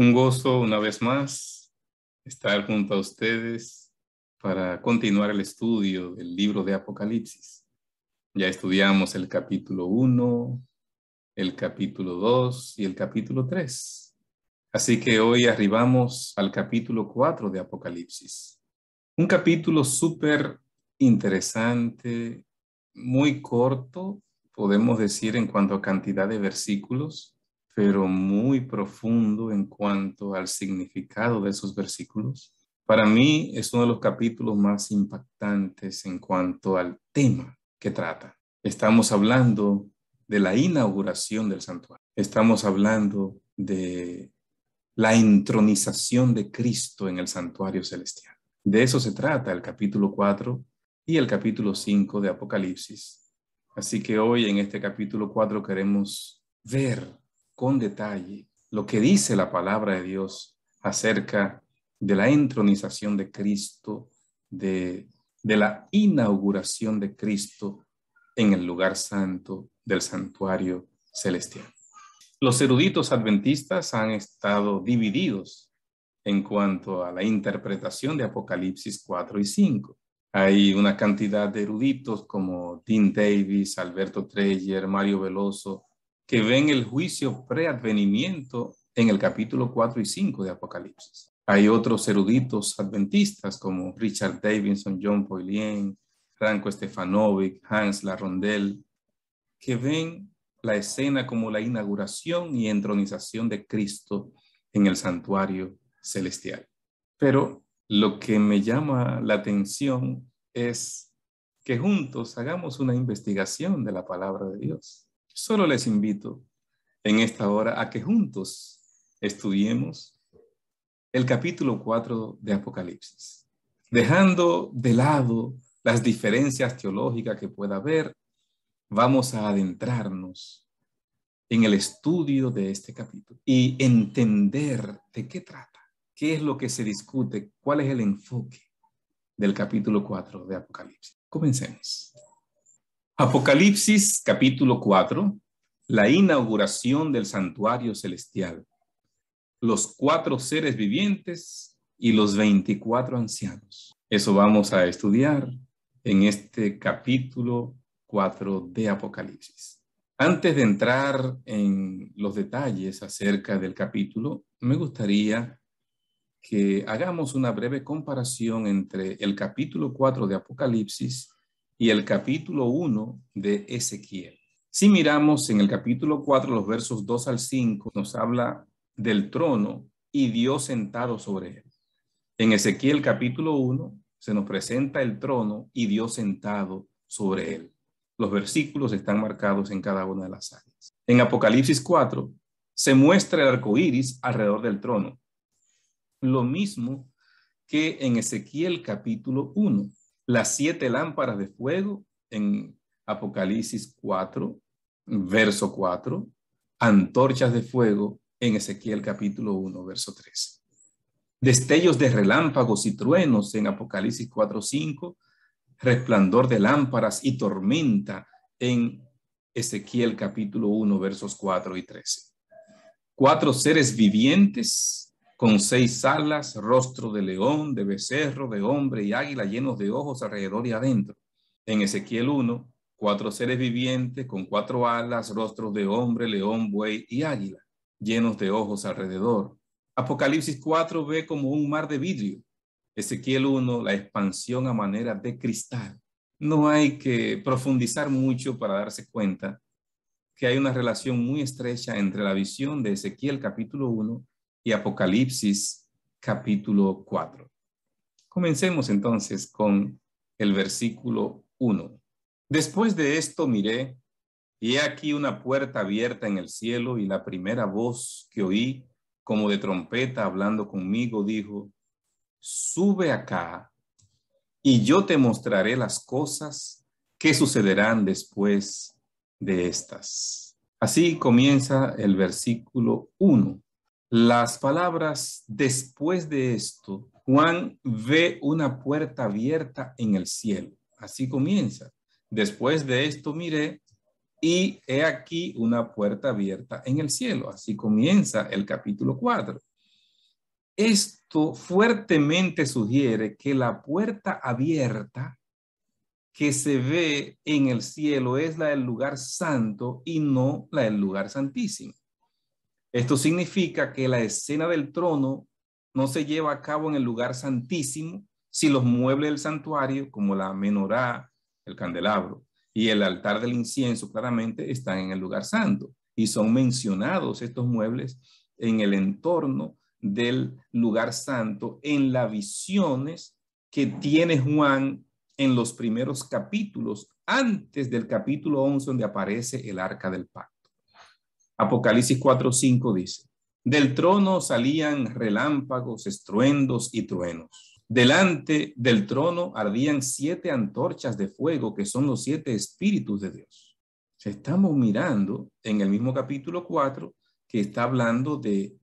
Un gozo una vez más estar junto a ustedes para continuar el estudio del libro de Apocalipsis. Ya estudiamos el capítulo 1, el capítulo 2 y el capítulo 3. Así que hoy arribamos al capítulo 4 de Apocalipsis. Un capítulo súper interesante, muy corto, podemos decir en cuanto a cantidad de versículos, pero muy profundo en cuanto al significado de esos versículos. Para mí es uno de los capítulos más impactantes en cuanto al tema que trata. Estamos hablando de la inauguración del santuario. Estamos hablando de la entronización de Cristo en el santuario celestial. De eso se trata el capítulo 4 y el capítulo 5 de Apocalipsis. Así que hoy en este capítulo 4 queremos ver con detalle lo que dice la palabra de Dios acerca de la entronización de Cristo, de, la inauguración de Cristo en el lugar santo del santuario celestial. Los eruditos adventistas han estado divididos en cuanto a la interpretación de Apocalipsis 4 y 5. Hay una cantidad de eruditos como Dean Davis, Alberto Treyer, Mario Veloso, que ven el juicio preadvenimiento en el capítulo 4 y 5 de Apocalipsis. Hay otros eruditos adventistas como Richard Davidson, John Poilien, Franco Stefanovic, Hans Larondel, que ven la escena como la inauguración y entronización de Cristo en el santuario celestial. Pero lo que me llama la atención es que juntos hagamos una investigación de la palabra de Dios. Solo les invito en esta hora a que juntos estudiemos el capítulo 4 de Apocalipsis, dejando de lado las diferencias teológicas que pueda haber, vamos a adentrarnos en el estudio de este capítulo y entender de qué trata, qué es lo que se discute, cuál es el enfoque del capítulo 4 de Apocalipsis. Comencemos. Apocalipsis capítulo 4, la inauguración del santuario celestial, los cuatro seres vivientes y los 24 ancianos. Eso vamos a estudiar en este capítulo 4 de Apocalipsis. Antes de entrar en los detalles acerca del capítulo, me gustaría que hagamos una breve comparación entre el capítulo 4 de Apocalipsis y el capítulo 1 de Ezequiel. Si miramos en el capítulo 4, los versos 2 al 5, nos habla del trono y Dios sentado sobre él. En Ezequiel capítulo 1 se nos presenta el trono y Dios sentado sobre él. Los versículos están marcados en cada una de las áreas. En Apocalipsis 4 se muestra el arco iris alrededor del trono. Lo mismo que en Ezequiel capítulo 1 las siete lámparas de fuego en Apocalipsis 4, verso 4, antorchas de fuego en Ezequiel capítulo 1, verso 3. Destellos de relámpagos y truenos en Apocalipsis 4, 5, resplandor de lámparas y tormenta en Ezequiel capítulo 1, versos 4 y 13. Cuatro seres vivientes con seis alas, rostro de león, de becerro, de hombre y águila, llenos de ojos alrededor y adentro. En Ezequiel 1, cuatro seres vivientes con cuatro alas, rostros de hombre, león, buey y águila, llenos de ojos alrededor. Apocalipsis 4 ve como un mar de vidrio. Ezequiel 1, la expansión a manera de cristal. No hay que profundizar mucho para darse cuenta que hay una relación muy estrecha entre la visión de Ezequiel capítulo 1 y Apocalipsis capítulo 4. Comencemos entonces con el versículo 1. Después de esto miré, y he aquí una puerta abierta en el cielo, y la primera voz que oí, como de trompeta hablando conmigo, dijo, sube acá, y yo te mostraré las cosas que sucederán después de estas. Así comienza el versículo 1. Las palabras después de esto, Juan ve una puerta abierta en el cielo. Así comienza. Después de esto miré y he aquí una puerta abierta en el cielo. Así comienza el capítulo 4. Esto fuertemente sugiere que la puerta abierta que se ve en el cielo es la del lugar santo y no la del lugar santísimo. Esto significa que la escena del trono no se lleva a cabo en el lugar santísimo si los muebles del santuario, como la menorá, el candelabro y el altar del incienso, claramente están en el lugar santo y son mencionados estos muebles en el entorno del lugar santo en las visiones que tiene Juan en los primeros capítulos, antes del capítulo 11 donde aparece el arca del pacto. Apocalipsis 4:5 dice, del trono salían relámpagos, estruendos y truenos. Delante del trono ardían siete antorchas de fuego, que son los siete espíritus de Dios. Estamos mirando en el mismo capítulo 4 que está hablando de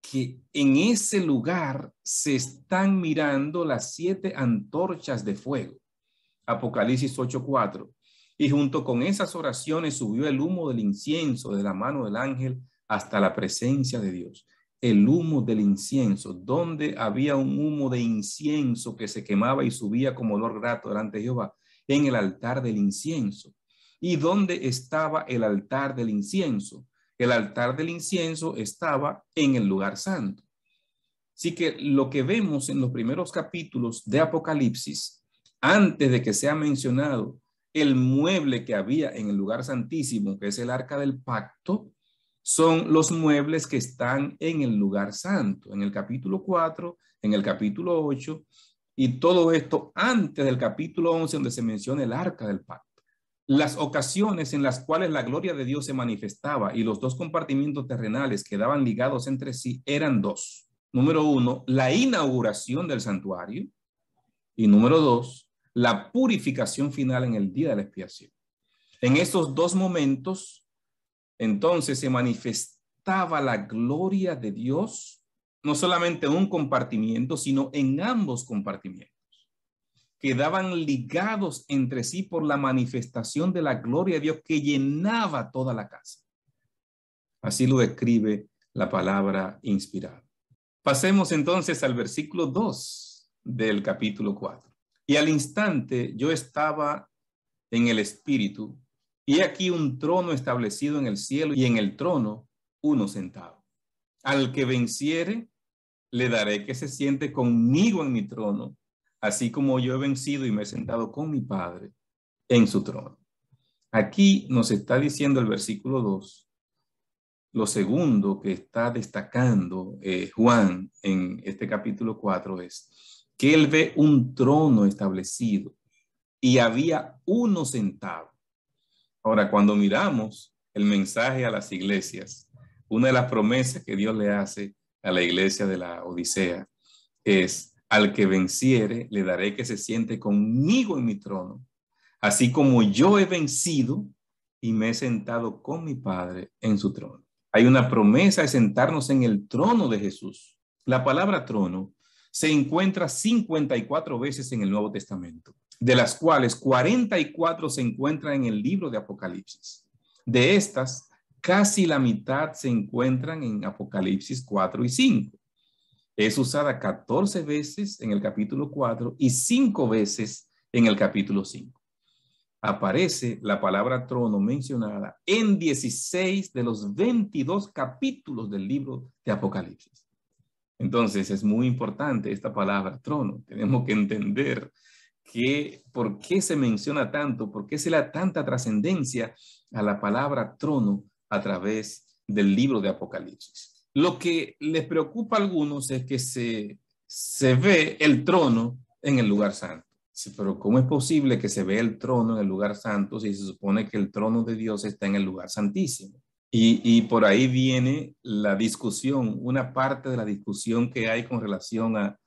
que en ese lugar se están mirando las siete antorchas de fuego. Apocalipsis 8:4 y junto con esas oraciones subió el humo del incienso de la mano del ángel hasta la presencia de Dios. El humo del incienso, donde había un humo de incienso que se quemaba y subía como olor grato delante de Jehová, en el altar del incienso. ¿Y dónde estaba el altar del incienso? El altar del incienso estaba en el lugar santo. Así que lo que vemos en los primeros capítulos de Apocalipsis, antes de que sea mencionado el mueble que había en el lugar santísimo, que es el arca del pacto, son los muebles que están en el lugar santo, en el capítulo 4, en el capítulo 8, y todo esto antes del capítulo 11, donde se menciona el arca del pacto. Las ocasiones en las cuales la gloria de Dios se manifestaba y los dos compartimientos terrenales quedaban ligados entre sí eran dos. Número uno, la inauguración del santuario. Y número dos, la purificación final en el día de la expiación. En esos dos momentos, entonces se manifestaba la gloria de Dios, no solamente en un compartimiento, sino en ambos compartimientos. Quedaban ligados entre sí por la manifestación de la gloria de Dios que llenaba toda la casa. Así lo describe la palabra inspirada. Pasemos entonces al versículo 2 del capítulo 4. Y al instante yo estaba en el espíritu, y aquí un trono establecido en el cielo, y en el trono uno sentado. Al que venciere, le daré que se siente conmigo en mi trono, así como yo he vencido y me he sentado con mi Padre en su trono. Aquí nos está diciendo el versículo 2, lo segundo que está destacando eh, Juan en este capítulo 4 es, que él ve un trono establecido y había uno sentado. Ahora, cuando miramos el mensaje a las iglesias, una de las promesas que Dios le hace a la iglesia de la Odisea es, al que venciere, le daré que se siente conmigo en mi trono, así como yo he vencido y me he sentado con mi Padre en su trono. Hay una promesa de sentarnos en el trono de Jesús. La palabra trono se encuentra 54 veces en el Nuevo Testamento, de las cuales 44 se encuentran en el libro de Apocalipsis. De estas, casi la mitad se encuentran en Apocalipsis 4 y 5. Es usada 14 veces en el capítulo 4 y 5 veces en el capítulo 5. Aparece la palabra trono mencionada en 16 de los 22 capítulos del libro de Apocalipsis. Entonces es muy importante esta palabra trono. Tenemos que entender que por qué se menciona tanto, por qué se le da tanta trascendencia a la palabra trono a través del libro de Apocalipsis. Lo que les preocupa a algunos es que se, ve el trono en el lugar santo. pero ¿cómo es posible que se ve el trono en el lugar santo si se supone que el trono de Dios está en el lugar santísimo? Y, por ahí viene la discusión, una parte de la discusión que hay con relación a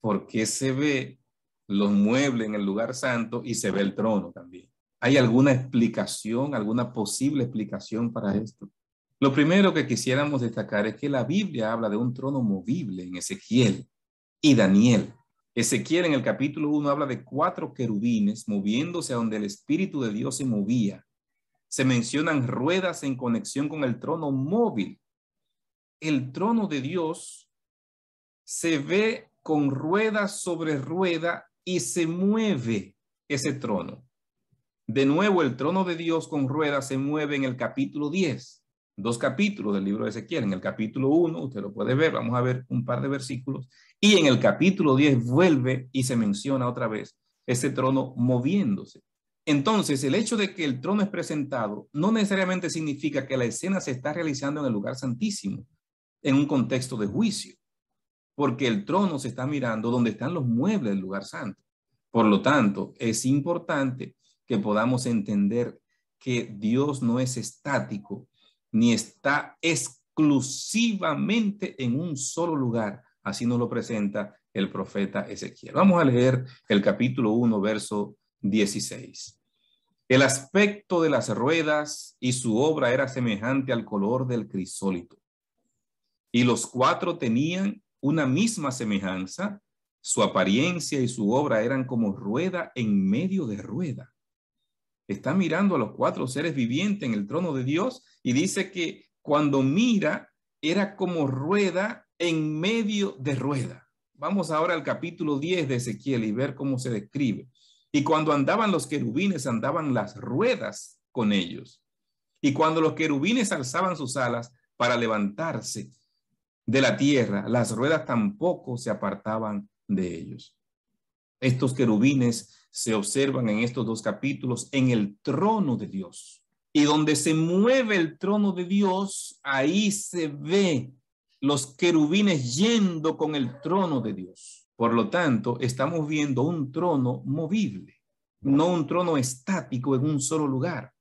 por qué se ve los muebles en el lugar santo y se ve el trono también. ¿Hay alguna explicación, alguna posible explicación para esto? Lo primero que quisiéramos destacar es que la Biblia habla de un trono movible en Ezequiel y Daniel. Ezequiel en el capítulo 1 habla de cuatro querubines moviéndose a donde el Espíritu de Dios se movía se mencionan ruedas en conexión con el trono móvil. El trono de Dios se ve con rueda sobre rueda y se mueve ese trono. De nuevo, el trono de Dios con ruedas se mueve en el capítulo 10, dos capítulos del libro de Ezequiel. En el capítulo 1, usted lo puede ver, vamos a ver un par de versículos. Y en el capítulo 10 vuelve y se menciona otra vez ese trono moviéndose. Entonces, el hecho de que el trono es presentado no necesariamente significa que la escena se está realizando en el lugar santísimo, en un contexto de juicio, porque el trono se está mirando donde están los muebles del lugar santo. Por lo tanto, es importante que podamos entender que Dios no es estático, ni está exclusivamente en un solo lugar. Así nos lo presenta el profeta Ezequiel. Vamos a leer el capítulo 1, verso 16. El aspecto de las ruedas y su obra era semejante al color del crisólito. Y los cuatro tenían una misma semejanza, su apariencia y su obra eran como rueda en medio de rueda. Está mirando a los cuatro seres vivientes en el trono de Dios y dice que cuando mira era como rueda en medio de rueda. Vamos ahora al capítulo 10 de Ezequiel y ver cómo se describe y cuando andaban los querubines, andaban las ruedas con ellos. Y cuando los querubines alzaban sus alas para levantarse de la tierra, las ruedas tampoco se apartaban de ellos. Estos querubines se observan en estos dos capítulos en el trono de Dios. Y donde se mueve el trono de Dios, ahí se ve los querubines yendo con el trono de Dios. Por lo tanto, estamos viendo un trono movible, no un trono estático en un solo lugar.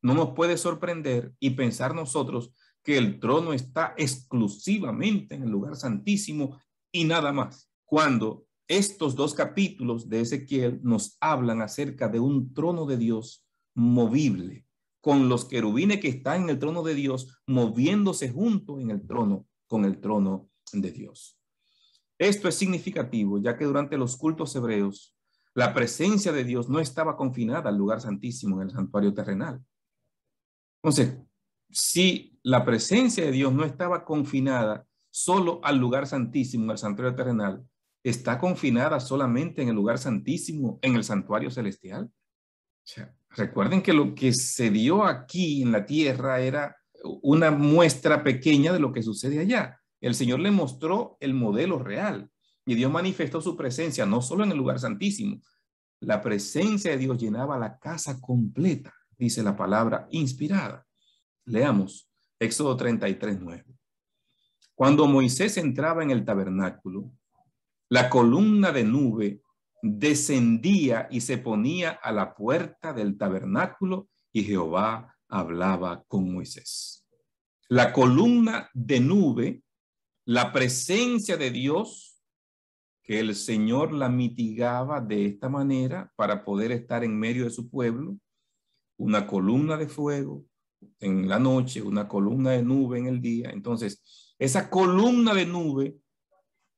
No nos puede sorprender y pensar nosotros que el trono está exclusivamente en el lugar santísimo y nada más. Cuando estos dos capítulos de Ezequiel nos hablan acerca de un trono de Dios movible, con los querubines que están en el trono de Dios moviéndose junto en el trono, con el trono de Dios. Esto es significativo, ya que durante los cultos hebreos, la presencia de Dios no estaba confinada al lugar santísimo en el santuario terrenal. Entonces, si la presencia de Dios no estaba confinada solo al lugar santísimo, en el santuario terrenal, está confinada solamente en el lugar santísimo, en el santuario celestial. recuerden que lo que se dio aquí en la tierra era una muestra pequeña de lo que sucede allá. El Señor le mostró el modelo real y Dios manifestó su presencia no solo en el lugar santísimo. La presencia de Dios llenaba la casa completa, dice la palabra inspirada. Leamos Éxodo 33, 9. Cuando Moisés entraba en el tabernáculo, la columna de nube descendía y se ponía a la puerta del tabernáculo y Jehová hablaba con Moisés. La columna de nube la presencia de Dios, que el Señor la mitigaba de esta manera para poder estar en medio de su pueblo, una columna de fuego en la noche, una columna de nube en el día. Entonces, esa columna de nube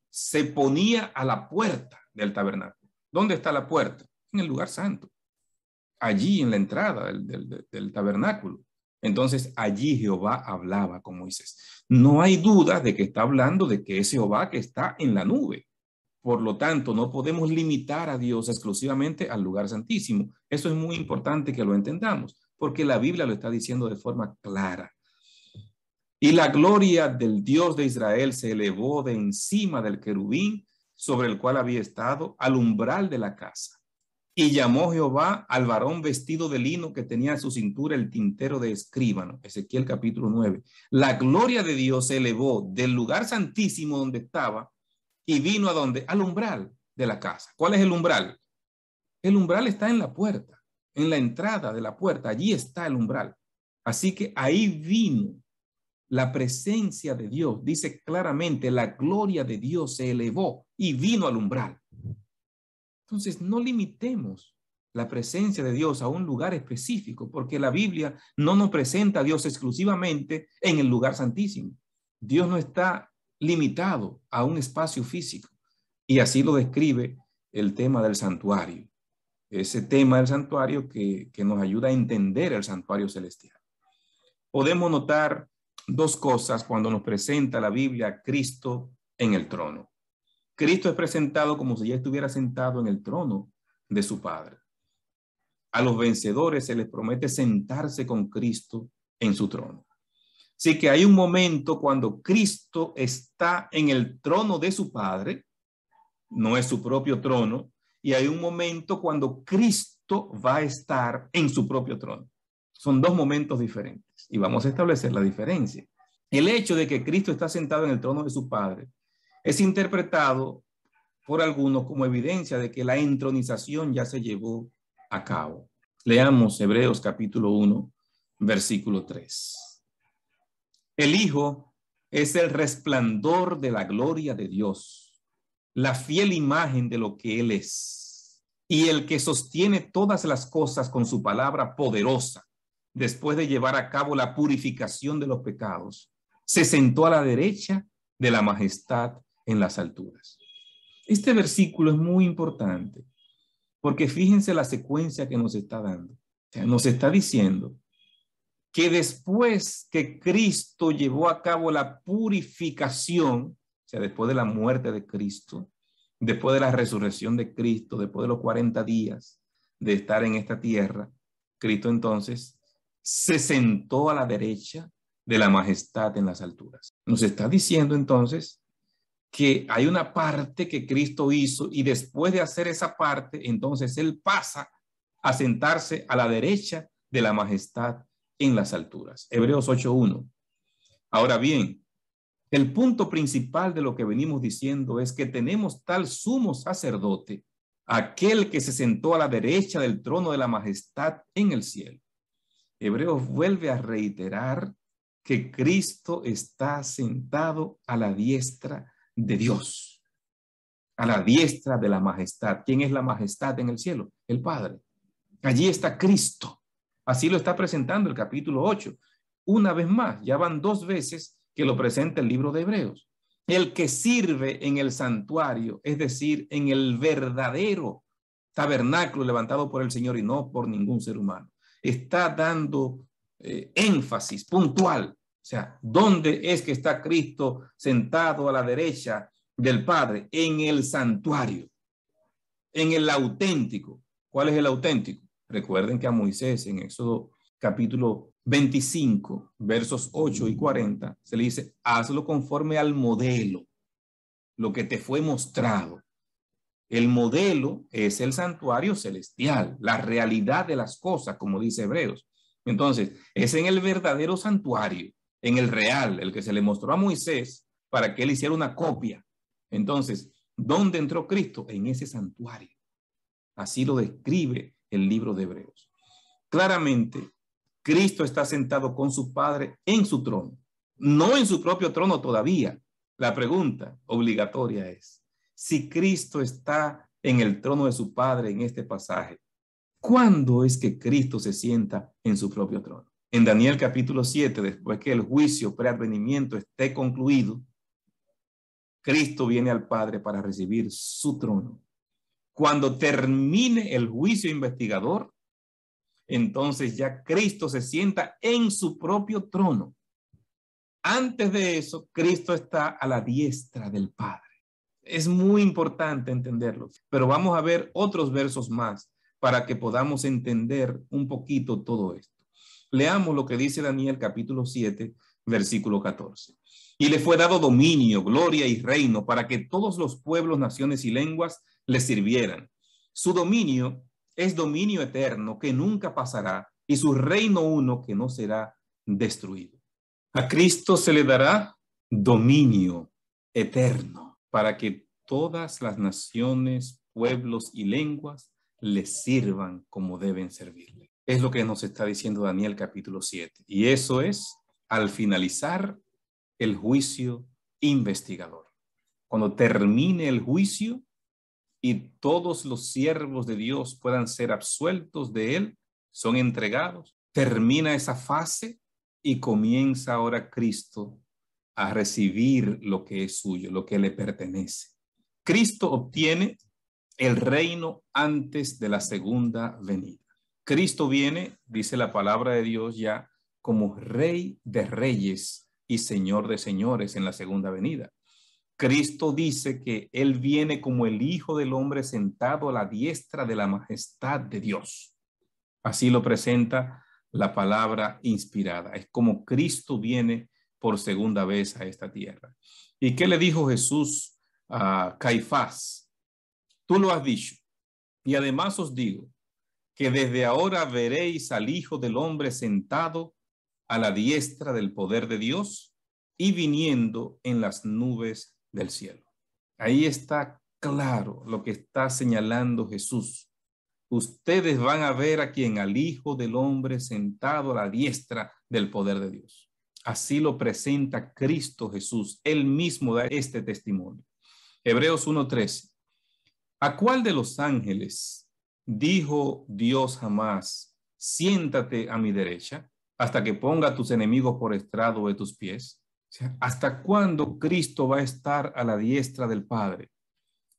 se ponía a la puerta del tabernáculo. ¿Dónde está la puerta? En el lugar santo, allí en la entrada del, del tabernáculo. Entonces allí Jehová hablaba con Moisés. No hay duda de que está hablando de que es Jehová que está en la nube. Por lo tanto, no podemos limitar a Dios exclusivamente al lugar santísimo. Eso es muy importante que lo entendamos, porque la Biblia lo está diciendo de forma clara. Y la gloria del Dios de Israel se elevó de encima del querubín sobre el cual había estado al umbral de la casa. Y llamó Jehová al varón vestido de lino que tenía en su cintura el tintero de escribano. Ezequiel capítulo 9. La gloria de Dios se elevó del lugar santísimo donde estaba y vino a donde? Al umbral de la casa. ¿Cuál es el umbral? El umbral está en la puerta, en la entrada de la puerta. Allí está el umbral. Así que ahí vino la presencia de Dios. Dice claramente, la gloria de Dios se elevó y vino al umbral. Entonces, no limitemos la presencia de Dios a un lugar específico, porque la Biblia no nos presenta a Dios exclusivamente en el lugar santísimo. Dios no está limitado a un espacio físico. Y así lo describe el tema del santuario, ese tema del santuario que, que nos ayuda a entender el santuario celestial. Podemos notar dos cosas cuando nos presenta la Biblia a Cristo en el trono. Cristo es presentado como si ya estuviera sentado en el trono de su Padre. A los vencedores se les promete sentarse con Cristo en su trono. Así que hay un momento cuando Cristo está en el trono de su Padre, no es su propio trono, y hay un momento cuando Cristo va a estar en su propio trono. Son dos momentos diferentes y vamos a establecer la diferencia. El hecho de que Cristo está sentado en el trono de su Padre es interpretado por algunos como evidencia de que la entronización ya se llevó a cabo. Leamos Hebreos capítulo 1, versículo 3. El Hijo es el resplandor de la gloria de Dios, la fiel imagen de lo que Él es, y el que sostiene todas las cosas con su palabra poderosa, después de llevar a cabo la purificación de los pecados, se sentó a la derecha de la majestad en las alturas. Este versículo es muy importante porque fíjense la secuencia que nos está dando. nos está diciendo que después que Cristo llevó a cabo la purificación, o sea, después de la muerte de Cristo, después de la resurrección de Cristo, después de los 40 días de estar en esta tierra, Cristo entonces se sentó a la derecha de la majestad en las alturas. Nos está diciendo entonces que hay una parte que Cristo hizo y después de hacer esa parte, entonces Él pasa a sentarse a la derecha de la majestad en las alturas. Hebreos 8.1. Ahora bien, el punto principal de lo que venimos diciendo es que tenemos tal sumo sacerdote, aquel que se sentó a la derecha del trono de la majestad en el cielo. Hebreos vuelve a reiterar que Cristo está sentado a la diestra de Dios, a la diestra de la majestad. ¿Quién es la majestad en el cielo? El Padre. Allí está Cristo. Así lo está presentando el capítulo 8. Una vez más, ya van dos veces que lo presenta el libro de Hebreos. El que sirve en el santuario, es decir, en el verdadero tabernáculo levantado por el Señor y no por ningún ser humano. Está dando eh, énfasis puntual o sea, ¿dónde es que está Cristo sentado a la derecha del Padre? En el santuario, en el auténtico. ¿Cuál es el auténtico? Recuerden que a Moisés en Éxodo capítulo 25, versos 8 y 40, se le dice, hazlo conforme al modelo, lo que te fue mostrado. El modelo es el santuario celestial, la realidad de las cosas, como dice Hebreos. Entonces, es en el verdadero santuario en el real, el que se le mostró a Moisés para que él hiciera una copia. Entonces, ¿dónde entró Cristo? En ese santuario. Así lo describe el libro de Hebreos. Claramente, Cristo está sentado con su Padre en su trono, no en su propio trono todavía. La pregunta obligatoria es, si Cristo está en el trono de su Padre en este pasaje, ¿cuándo es que Cristo se sienta en su propio trono? en Daniel capítulo 7, después que el juicio preadvenimiento esté concluido, Cristo viene al Padre para recibir su trono. Cuando termine el juicio investigador, entonces ya Cristo se sienta en su propio trono. Antes de eso, Cristo está a la diestra del Padre. Es muy importante entenderlo, pero vamos a ver otros versos más para que podamos entender un poquito todo esto. Leamos lo que dice Daniel capítulo 7, versículo 14. Y le fue dado dominio, gloria y reino para que todos los pueblos, naciones y lenguas le sirvieran. Su dominio es dominio eterno que nunca pasará y su reino uno que no será destruido. A Cristo se le dará dominio eterno para que todas las naciones, pueblos y lenguas le sirvan como deben servirle. Es lo que nos está diciendo Daniel capítulo 7. Y eso es al finalizar el juicio investigador. Cuando termine el juicio y todos los siervos de Dios puedan ser absueltos de él, son entregados, termina esa fase y comienza ahora Cristo a recibir lo que es suyo, lo que le pertenece. Cristo obtiene el reino antes de la segunda venida. Cristo viene, dice la palabra de Dios ya, como Rey de Reyes y Señor de Señores en la segunda venida. Cristo dice que Él viene como el Hijo del Hombre sentado a la diestra de la majestad de Dios. Así lo presenta la palabra inspirada. Es como Cristo viene por segunda vez a esta tierra. ¿Y qué le dijo Jesús a Caifás? Tú lo has dicho. Y además os digo que desde ahora veréis al Hijo del Hombre sentado a la diestra del poder de Dios y viniendo en las nubes del cielo. Ahí está claro lo que está señalando Jesús. Ustedes van a ver a quien al Hijo del Hombre sentado a la diestra del poder de Dios. Así lo presenta Cristo Jesús. Él mismo da este testimonio. Hebreos 1.13. ¿A cuál de los ángeles dijo Dios jamás, siéntate a mi derecha hasta que ponga tus enemigos por estrado de tus pies? ¿Hasta cuándo Cristo va a estar a la diestra del Padre?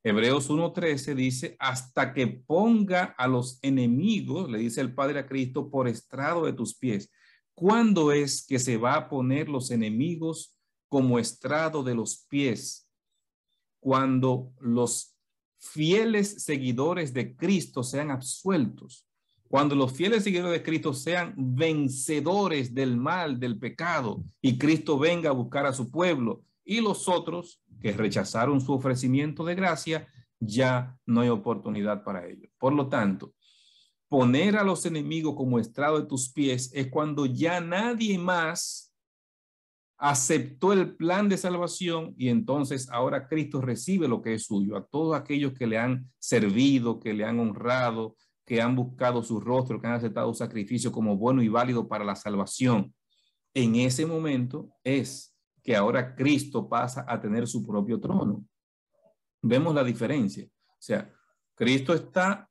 Hebreos 1.13 dice, hasta que ponga a los enemigos, le dice el Padre a Cristo, por estrado de tus pies. ¿Cuándo es que se va a poner los enemigos como estrado de los pies? Cuando los fieles seguidores de Cristo sean absueltos, cuando los fieles seguidores de Cristo sean vencedores del mal, del pecado, y Cristo venga a buscar a su pueblo, y los otros que rechazaron su ofrecimiento de gracia, ya no hay oportunidad para ellos. Por lo tanto, poner a los enemigos como estrado de tus pies es cuando ya nadie más aceptó el plan de salvación y entonces ahora Cristo recibe lo que es suyo, a todos aquellos que le han servido, que le han honrado, que han buscado su rostro, que han aceptado un sacrificio como bueno y válido para la salvación. En ese momento es que ahora Cristo pasa a tener su propio trono. Vemos la diferencia. O sea, Cristo está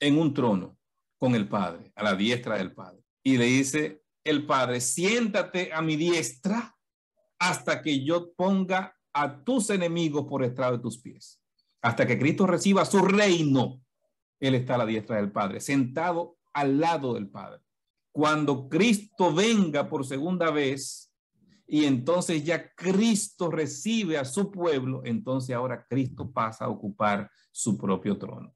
en un trono con el Padre, a la diestra del Padre. Y le dice el Padre, siéntate a mi diestra hasta que yo ponga a tus enemigos por estrado de tus pies. Hasta que Cristo reciba su reino, Él está a la diestra del Padre, sentado al lado del Padre. Cuando Cristo venga por segunda vez, y entonces ya Cristo recibe a su pueblo, entonces ahora Cristo pasa a ocupar su propio trono.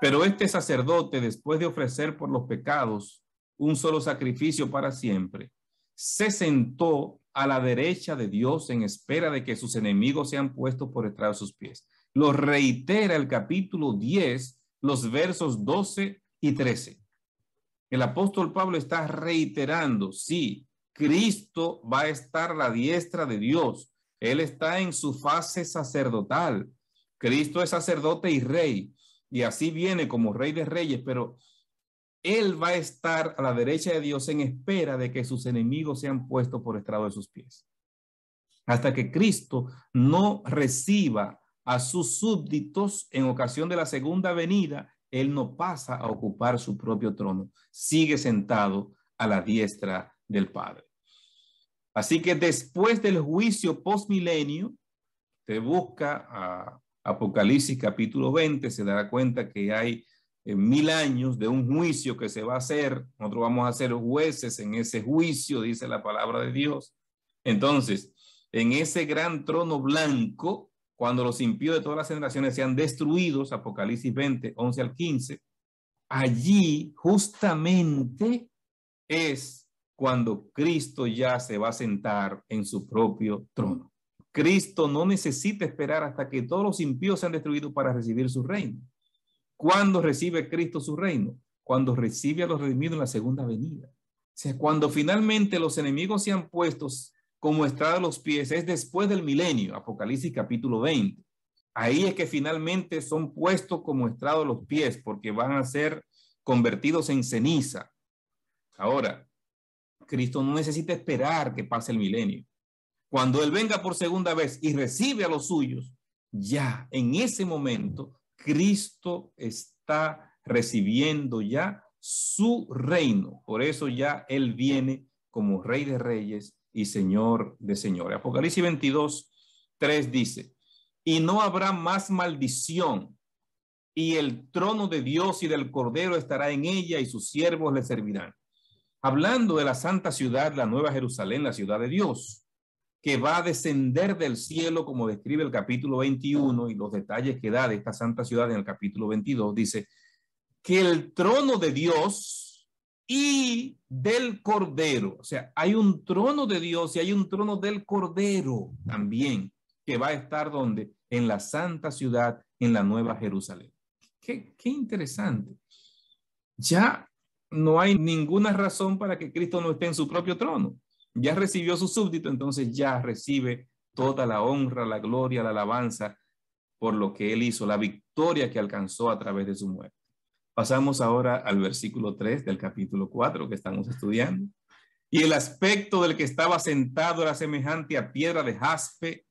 Pero este sacerdote, después de ofrecer por los pecados un solo sacrificio para siempre, se sentó a la derecha de Dios en espera de que sus enemigos sean puestos por detrás de sus pies. Lo reitera el capítulo 10, los versos 12 y 13. El apóstol Pablo está reiterando, sí, Cristo va a estar a la diestra de Dios. Él está en su fase sacerdotal. Cristo es sacerdote y rey, y así viene como rey de reyes, pero él va a estar a la derecha de Dios en espera de que sus enemigos sean puestos por estrado de sus pies. Hasta que Cristo no reciba a sus súbditos en ocasión de la segunda venida, Él no pasa a ocupar su propio trono. Sigue sentado a la diestra del Padre. Así que después del juicio postmilenio, te busca a Apocalipsis capítulo 20, se dará cuenta que hay en mil años de un juicio que se va a hacer. Nosotros vamos a ser jueces en ese juicio, dice la palabra de Dios. Entonces, en ese gran trono blanco, cuando los impíos de todas las generaciones sean destruidos, Apocalipsis 20, 11 al 15, allí justamente es cuando Cristo ya se va a sentar en su propio trono. Cristo no necesita esperar hasta que todos los impíos sean destruidos para recibir su reino. ¿Cuándo recibe Cristo su reino? Cuando recibe a los redimidos en la segunda venida. O sea, cuando finalmente los enemigos se han puestos como estrada a los pies, es después del milenio, Apocalipsis capítulo 20. Ahí es que finalmente son puestos como estrado los pies, porque van a ser convertidos en ceniza. Ahora, Cristo no necesita esperar que pase el milenio. Cuando Él venga por segunda vez y recibe a los suyos, ya en ese momento Cristo está recibiendo ya su reino. Por eso ya Él viene como Rey de Reyes y Señor de Señores. Apocalipsis 22, 3 dice, y no habrá más maldición, y el trono de Dios y del Cordero estará en ella y sus siervos le servirán. Hablando de la santa ciudad, la nueva Jerusalén, la ciudad de Dios, que va a descender del cielo, como describe el capítulo 21 y los detalles que da de esta santa ciudad en el capítulo 22, dice que el trono de Dios y del Cordero, o sea, hay un trono de Dios y hay un trono del Cordero también, que va a estar donde? En la santa ciudad, en la nueva Jerusalén. Qué, interesante. Ya no hay ninguna razón para que Cristo no esté en su propio trono. Ya recibió su súbdito, entonces ya recibe toda la honra, la gloria, la alabanza por lo que él hizo, la victoria que alcanzó a través de su muerte. Pasamos ahora al versículo 3 del capítulo 4 que estamos estudiando. Y el aspecto del que estaba sentado era semejante a piedra de jaspe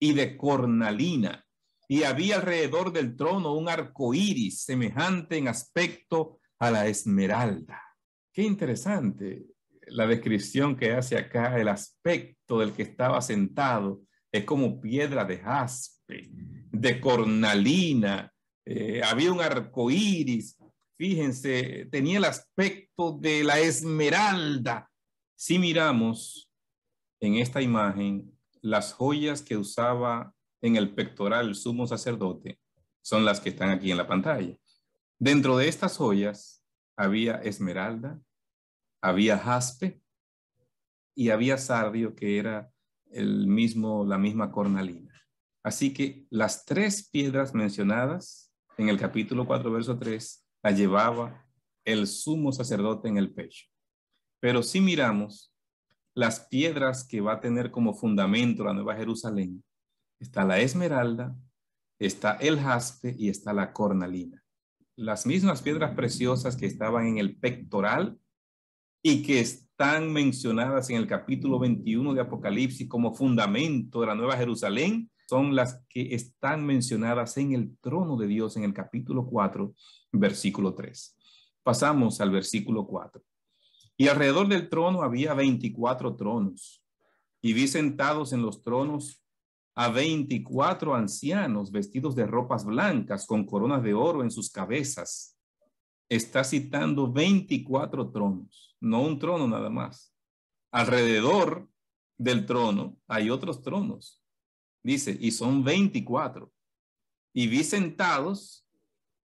y de cornalina. Y había alrededor del trono un arco iris semejante en aspecto a la esmeralda. Qué interesante la descripción que hace acá, el aspecto del que estaba sentado, es como piedra de jaspe, de cornalina, eh, había un arco iris, fíjense, tenía el aspecto de la esmeralda. Si miramos en esta imagen las joyas que usaba en el pectoral sumo sacerdote, son las que están aquí en la pantalla. Dentro de estas joyas había esmeralda, había jaspe y había sardio, que era el mismo, la misma cornalina. Así que las tres piedras mencionadas en el capítulo 4, verso 3, la llevaba el sumo sacerdote en el pecho. Pero si miramos las piedras que va a tener como fundamento la Nueva Jerusalén, está la esmeralda, está el jaspe y está la cornalina. Las mismas piedras preciosas que estaban en el pectoral y que están mencionadas en el capítulo 21 de Apocalipsis como fundamento de la Nueva Jerusalén, son las que están mencionadas en el trono de Dios en el capítulo 4, versículo 3. Pasamos al versículo 4. Y alrededor del trono había 24 tronos, y vi sentados en los tronos a 24 ancianos vestidos de ropas blancas con coronas de oro en sus cabezas. Está citando 24 tronos no un trono nada más. Alrededor del trono hay otros tronos. Dice, y son 24. Y vi sentados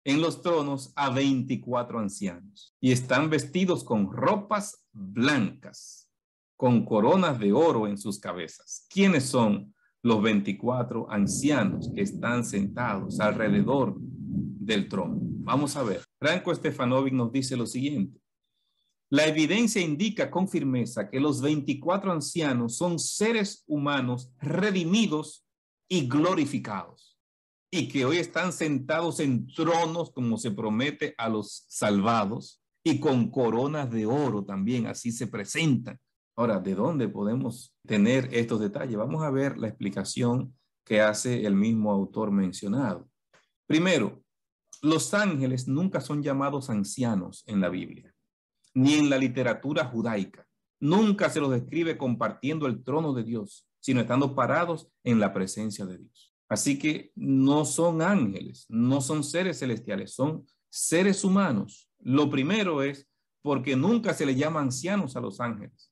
en los tronos a 24 ancianos. Y están vestidos con ropas blancas, con coronas de oro en sus cabezas. ¿Quiénes son los 24 ancianos que están sentados alrededor del trono? Vamos a ver. Franco Estefanovic nos dice lo siguiente. La evidencia indica con firmeza que los 24 ancianos son seres humanos redimidos y glorificados y que hoy están sentados en tronos como se promete a los salvados y con coronas de oro también así se presentan. Ahora, ¿de dónde podemos tener estos detalles? Vamos a ver la explicación que hace el mismo autor mencionado. Primero, los ángeles nunca son llamados ancianos en la Biblia ni en la literatura judaica. Nunca se los describe compartiendo el trono de Dios, sino estando parados en la presencia de Dios. Así que no son ángeles, no son seres celestiales, son seres humanos. Lo primero es porque nunca se les llama ancianos a los ángeles.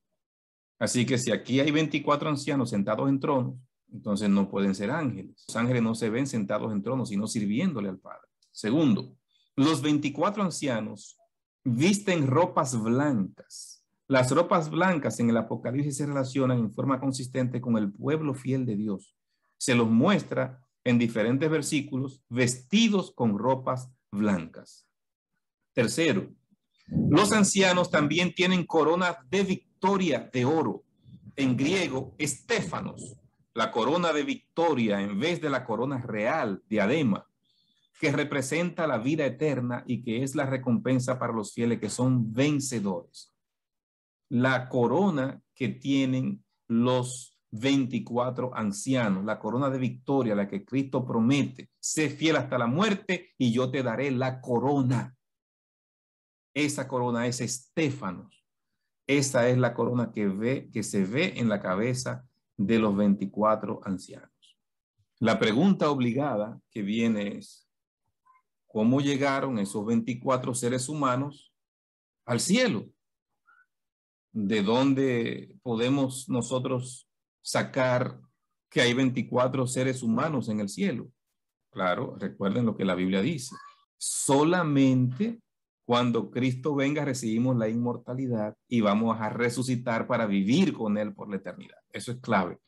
Así que si aquí hay 24 ancianos sentados en tronos, entonces no pueden ser ángeles. Los ángeles no se ven sentados en tronos, sino sirviéndole al Padre. Segundo, los 24 ancianos visten ropas blancas. Las ropas blancas en el Apocalipsis se relacionan en forma consistente con el pueblo fiel de Dios. Se los muestra en diferentes versículos vestidos con ropas blancas. Tercero, los ancianos también tienen corona de victoria de oro. En griego, estéfanos, la corona de victoria en vez de la corona real, diadema que representa la vida eterna y que es la recompensa para los fieles que son vencedores. La corona que tienen los 24 ancianos, la corona de victoria, la que Cristo promete, sé fiel hasta la muerte y yo te daré la corona. Esa corona es Estefanos. Esa es la corona que, que se ve en la cabeza de los 24 ancianos. La pregunta obligada que viene es, cómo llegaron esos 24 seres humanos al cielo. ¿De dónde podemos nosotros sacar que hay 24 seres humanos en el cielo? Claro, recuerden lo que la Biblia dice. Solamente cuando Cristo venga recibimos la inmortalidad y vamos a resucitar para vivir con Él por la eternidad. Eso es clave.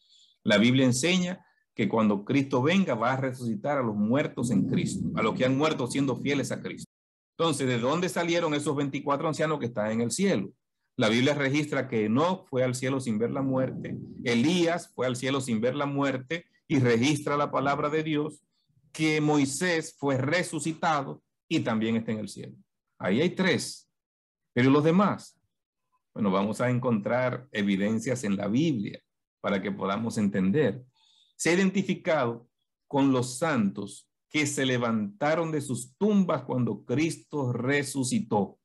La Biblia enseña que cuando Cristo venga va a resucitar a los muertos en Cristo, a los que han muerto siendo fieles a Cristo. Entonces, ¿de dónde salieron esos 24 ancianos que están en el cielo? La Biblia registra que Enoch fue al cielo sin ver la muerte, Elías fue al cielo sin ver la muerte y registra la palabra de Dios que Moisés fue resucitado y también está en el cielo. Ahí hay tres, pero los demás? Bueno, vamos a encontrar evidencias en la Biblia para que podamos entender se ha identificado con los santos que se levantaron de sus tumbas cuando Cristo resucitó.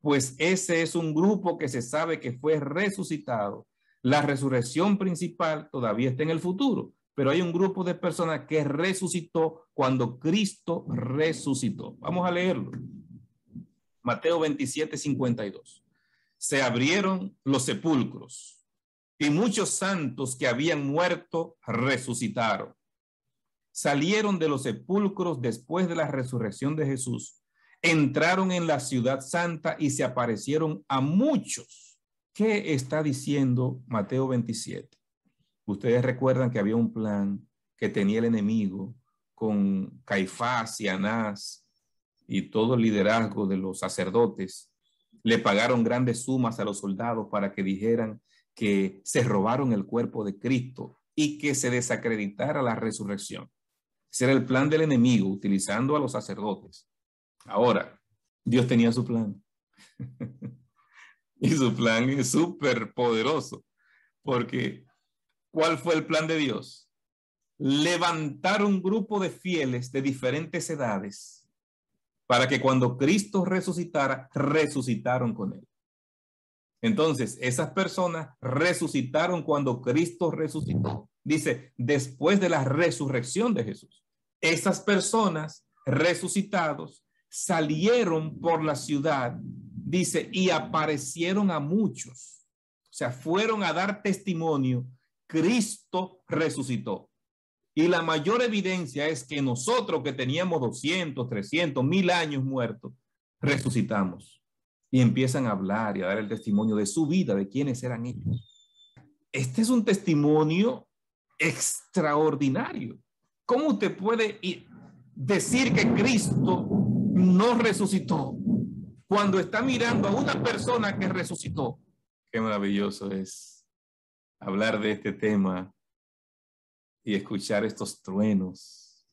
Pues ese es un grupo que se sabe que fue resucitado. La resurrección principal todavía está en el futuro, pero hay un grupo de personas que resucitó cuando Cristo resucitó. Vamos a leerlo. Mateo 27, 52. Se abrieron los sepulcros y muchos santos que habían muerto resucitaron. Salieron de los sepulcros después de la resurrección de Jesús, entraron en la ciudad santa y se aparecieron a muchos. ¿Qué está diciendo Mateo 27? Ustedes recuerdan que había un plan que tenía el enemigo con Caifás y Anás y todo el liderazgo de los sacerdotes. Le pagaron grandes sumas a los soldados para que dijeran que se robaron el cuerpo de Cristo y que se desacreditara la resurrección. Ese era el plan del enemigo utilizando a los sacerdotes. Ahora, Dios tenía su plan. y su plan es súper poderoso, porque ¿cuál fue el plan de Dios? Levantar un grupo de fieles de diferentes edades para que cuando Cristo resucitara, resucitaron con él. Entonces, esas personas resucitaron cuando Cristo resucitó. Dice, después de la resurrección de Jesús. Esas personas resucitados salieron por la ciudad, dice, y aparecieron a muchos. O sea, fueron a dar testimonio. Cristo resucitó. Y la mayor evidencia es que nosotros que teníamos 200, 300, 1000 años muertos, resucitamos y empiezan a hablar y a dar el testimonio de su vida, de quiénes eran ellos. Este es un testimonio extraordinario. ¿Cómo usted puede decir que Cristo no resucitó cuando está mirando a una persona que resucitó? Qué maravilloso es hablar de este tema y escuchar estos truenos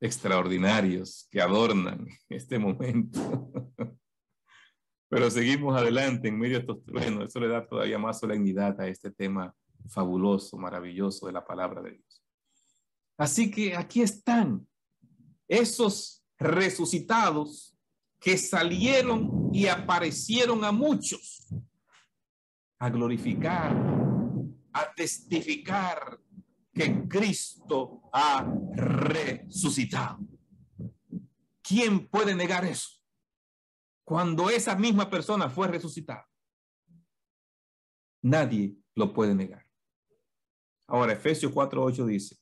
extraordinarios que adornan este momento. Pero seguimos adelante en medio de estos truenos. Eso le da todavía más solemnidad a este tema fabuloso, maravilloso de la palabra de Dios. Así que aquí están esos resucitados que salieron y aparecieron a muchos a glorificar, a testificar que Cristo ha resucitado. ¿Quién puede negar eso? cuando esa misma persona fue resucitada. Nadie lo puede negar. Ahora, Efesios 4:8 dice,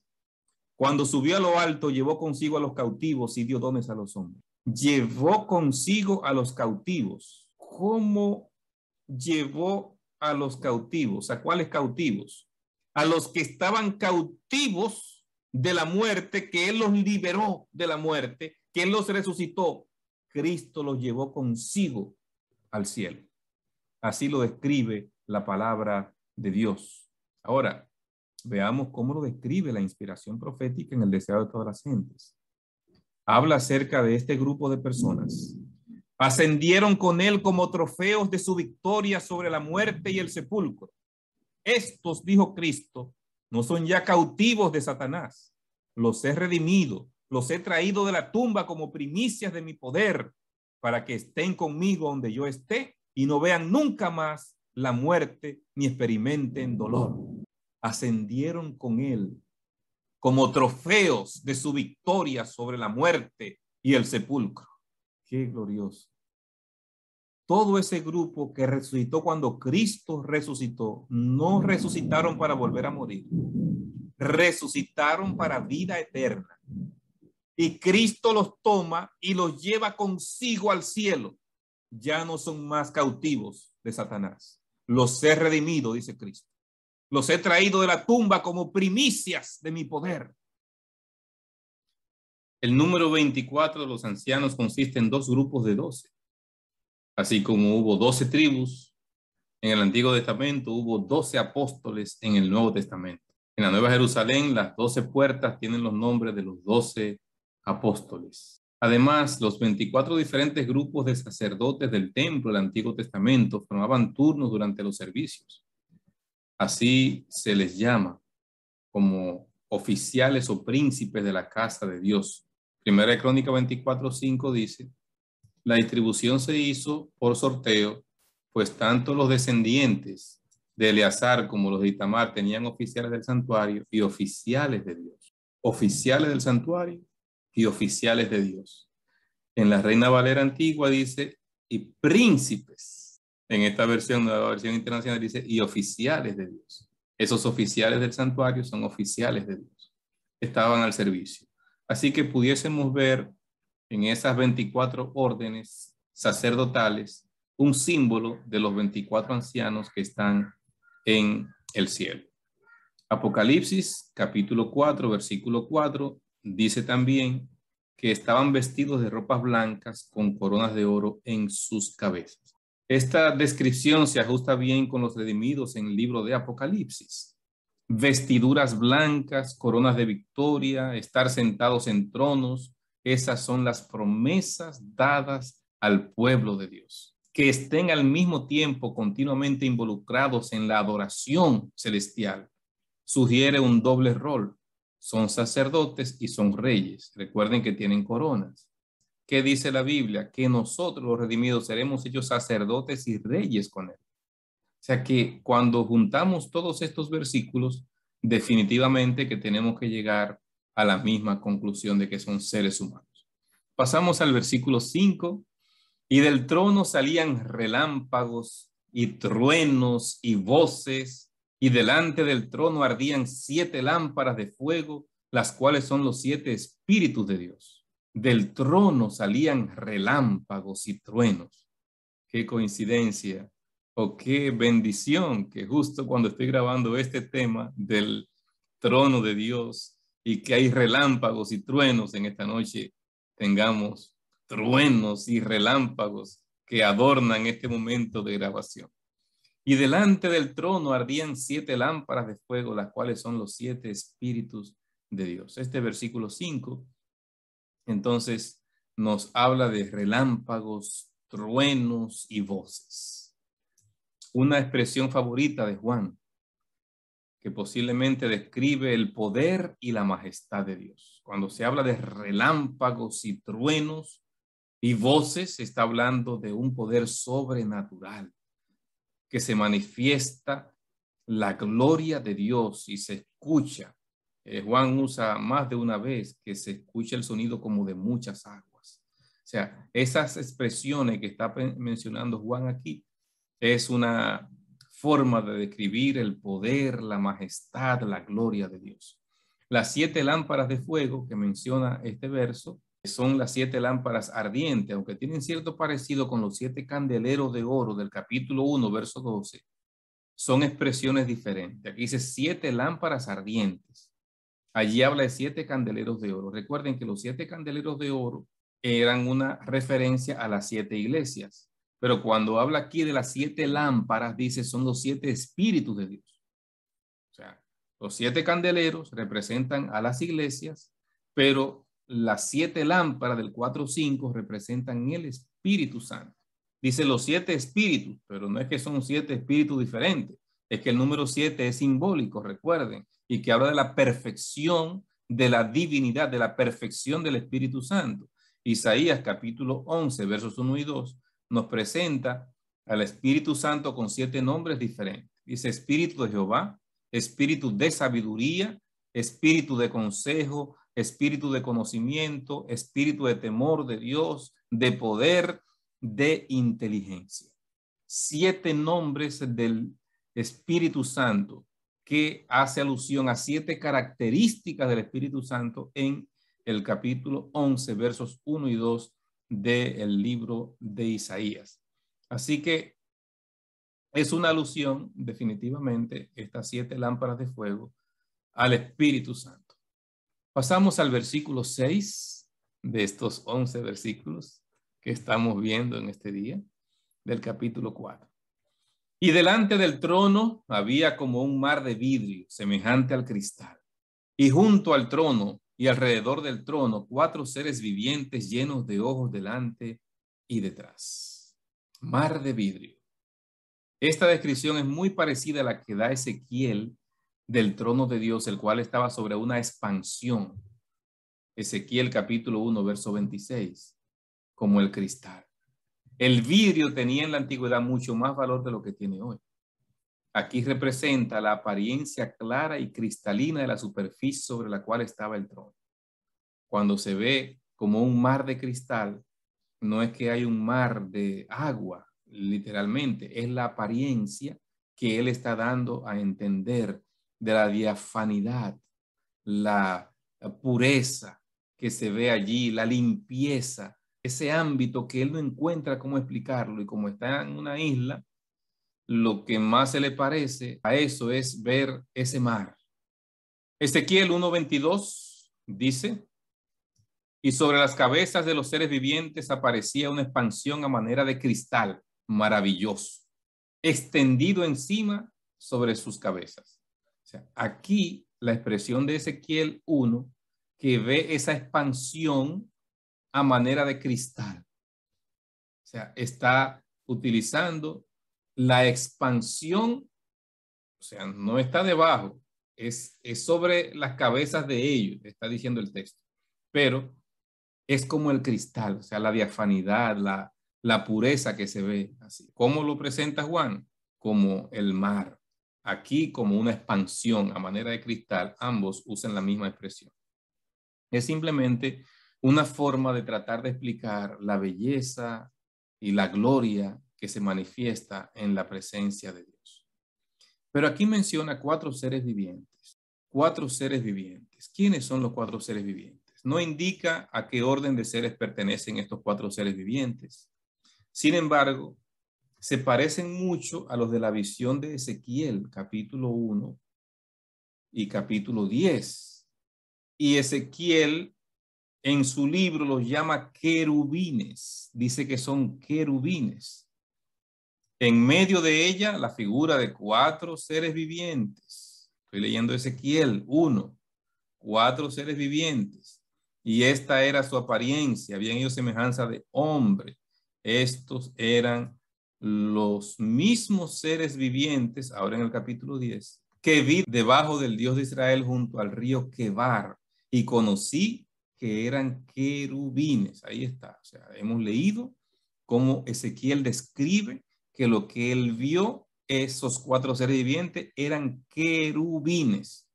cuando subió a lo alto, llevó consigo a los cautivos y dio dones a los hombres. Llevó consigo a los cautivos. ¿Cómo llevó a los cautivos? ¿A cuáles cautivos? A los que estaban cautivos de la muerte, que Él los liberó de la muerte, que Él los resucitó, Cristo los llevó consigo al cielo. Así lo describe la palabra de Dios. Ahora, veamos cómo lo describe la inspiración profética en el deseo de todas las gentes. Habla acerca de este grupo de personas. Ascendieron con él como trofeos de su victoria sobre la muerte y el sepulcro. Estos, dijo Cristo, no son ya cautivos de Satanás. Los he redimido los he traído de la tumba como primicias de mi poder, para que estén conmigo donde yo esté y no vean nunca más la muerte ni experimenten dolor. Ascendieron con él como trofeos de su victoria sobre la muerte y el sepulcro. Qué glorioso. Todo ese grupo que resucitó cuando Cristo resucitó, no resucitaron para volver a morir, resucitaron para vida eterna y Cristo los toma y los lleva consigo al cielo. Ya no son más cautivos de Satanás. Los he redimido, dice Cristo. Los he traído de la tumba como primicias de mi poder. El número 24 de los ancianos consiste en dos grupos de doce. Así como hubo doce tribus en el Antiguo Testamento, hubo doce apóstoles en el Nuevo Testamento. En la Nueva Jerusalén, las doce puertas tienen los nombres de los doce apóstoles. Además, los 24 diferentes grupos de sacerdotes del templo del Antiguo Testamento formaban turnos durante los servicios. Así se les llama como oficiales o príncipes de la casa de Dios. Primera de Crónica 24:5 dice, la distribución se hizo por sorteo, pues tanto los descendientes de Eleazar como los de Itamar tenían oficiales del santuario y oficiales de Dios. Oficiales del santuario y oficiales de Dios. En la Reina Valera antigua dice, y príncipes. En esta versión, la versión internacional, dice, y oficiales de Dios. Esos oficiales del santuario son oficiales de Dios. Estaban al servicio. Así que pudiésemos ver en esas 24 órdenes sacerdotales un símbolo de los 24 ancianos que están en el cielo. Apocalipsis capítulo 4, versículo 4, Dice también que estaban vestidos de ropas blancas con coronas de oro en sus cabezas. Esta descripción se ajusta bien con los redimidos en el libro de Apocalipsis. Vestiduras blancas, coronas de victoria, estar sentados en tronos, esas son las promesas dadas al pueblo de Dios. Que estén al mismo tiempo continuamente involucrados en la adoración celestial sugiere un doble rol son sacerdotes y son reyes. Recuerden que tienen coronas. ¿Qué dice la Biblia? Que nosotros los redimidos seremos ellos sacerdotes y reyes con él. O sea que cuando juntamos todos estos versículos, definitivamente que tenemos que llegar a la misma conclusión de que son seres humanos. Pasamos al versículo 5, y del trono salían relámpagos y truenos y voces y delante del trono ardían siete lámparas de fuego, las cuales son los siete espíritus de Dios. Del trono salían relámpagos y truenos. Qué coincidencia o qué bendición que justo cuando estoy grabando este tema del trono de Dios y que hay relámpagos y truenos en esta noche, tengamos truenos y relámpagos que adornan este momento de grabación. Y delante del trono ardían siete lámparas de fuego, las cuales son los siete espíritus de Dios. Este versículo 5, entonces, nos habla de relámpagos, truenos y voces. Una expresión favorita de Juan, que posiblemente describe el poder y la majestad de Dios. Cuando se habla de relámpagos y truenos y voces, se está hablando de un poder sobrenatural que se manifiesta la gloria de Dios y se escucha. Eh, Juan usa más de una vez que se escucha el sonido como de muchas aguas. O sea, esas expresiones que está mencionando Juan aquí es una forma de describir el poder, la majestad, la gloria de Dios. Las siete lámparas de fuego que menciona este verso son las siete lámparas ardientes, aunque tienen cierto parecido con los siete candeleros de oro del capítulo 1, verso 12, son expresiones diferentes. Aquí dice siete lámparas ardientes. Allí habla de siete candeleros de oro. Recuerden que los siete candeleros de oro eran una referencia a las siete iglesias. Pero cuando habla aquí de las siete lámparas, dice son los siete espíritus de Dios. O sea, los siete candeleros representan a las iglesias, pero las siete lámparas del 4-5 representan el Espíritu Santo. Dice los siete espíritus, pero no es que son siete espíritus diferentes, es que el número siete es simbólico, recuerden, y que habla de la perfección de la divinidad, de la perfección del Espíritu Santo. Isaías capítulo 11, versos 1 y 2, nos presenta al Espíritu Santo con siete nombres diferentes. Dice Espíritu de Jehová, Espíritu de sabiduría, Espíritu de consejo, espíritu de conocimiento, espíritu de temor de Dios, de poder, de inteligencia. Siete nombres del Espíritu Santo que hace alusión a siete características del Espíritu Santo en el capítulo 11, versos 1 y 2 del libro de Isaías. Así que es una alusión, definitivamente, estas siete lámparas de fuego al Espíritu Santo. Pasamos al versículo 6 de estos 11 versículos que estamos viendo en este día, del capítulo 4. Y delante del trono había como un mar de vidrio, semejante al cristal. Y junto al trono y alrededor del trono, cuatro seres vivientes llenos de ojos delante y detrás. Mar de vidrio. Esta descripción es muy parecida a la que da Ezequiel del trono de Dios, el cual estaba sobre una expansión. Ezequiel capítulo 1, verso 26, como el cristal. El vidrio tenía en la antigüedad mucho más valor de lo que tiene hoy. Aquí representa la apariencia clara y cristalina de la superficie sobre la cual estaba el trono. Cuando se ve como un mar de cristal, no es que hay un mar de agua, literalmente, es la apariencia que él está dando a entender de la diafanidad, la pureza que se ve allí, la limpieza, ese ámbito que él no encuentra cómo explicarlo y como está en una isla, lo que más se le parece a eso es ver ese mar. Ezequiel 1.22 dice, y sobre las cabezas de los seres vivientes aparecía una expansión a manera de cristal maravilloso, extendido encima sobre sus cabezas aquí la expresión de Ezequiel 1, que ve esa expansión a manera de cristal. O sea, está utilizando la expansión, o sea, no está debajo, es, sobre las cabezas de ellos, está diciendo el texto, pero es como el cristal, o sea, la diafanidad, la, la pureza que se ve así. ¿Cómo lo presenta Juan? Como el mar. Aquí, como una expansión a manera de cristal, ambos usan la misma expresión. Es simplemente una forma de tratar de explicar la belleza y la gloria que se manifiesta en la presencia de Dios. Pero aquí menciona cuatro seres vivientes. Cuatro seres vivientes. ¿Quiénes son los cuatro seres vivientes? No indica a qué orden de seres pertenecen estos cuatro seres vivientes. Sin embargo, se parecen mucho a los de la visión de Ezequiel, capítulo 1 y capítulo 10. Y Ezequiel en su libro los llama querubines, dice que son querubines. En medio de ella la figura de cuatro seres vivientes. Estoy leyendo Ezequiel 1, cuatro seres vivientes. Y esta era su apariencia, habían ellos semejanza de hombre. Estos eran los mismos seres vivientes, ahora en el capítulo 10, que vi debajo del Dios de Israel junto al río Quebar y conocí que eran querubines. Ahí está. O sea, hemos leído cómo Ezequiel describe que lo que él vio, esos cuatro seres vivientes, eran querubines.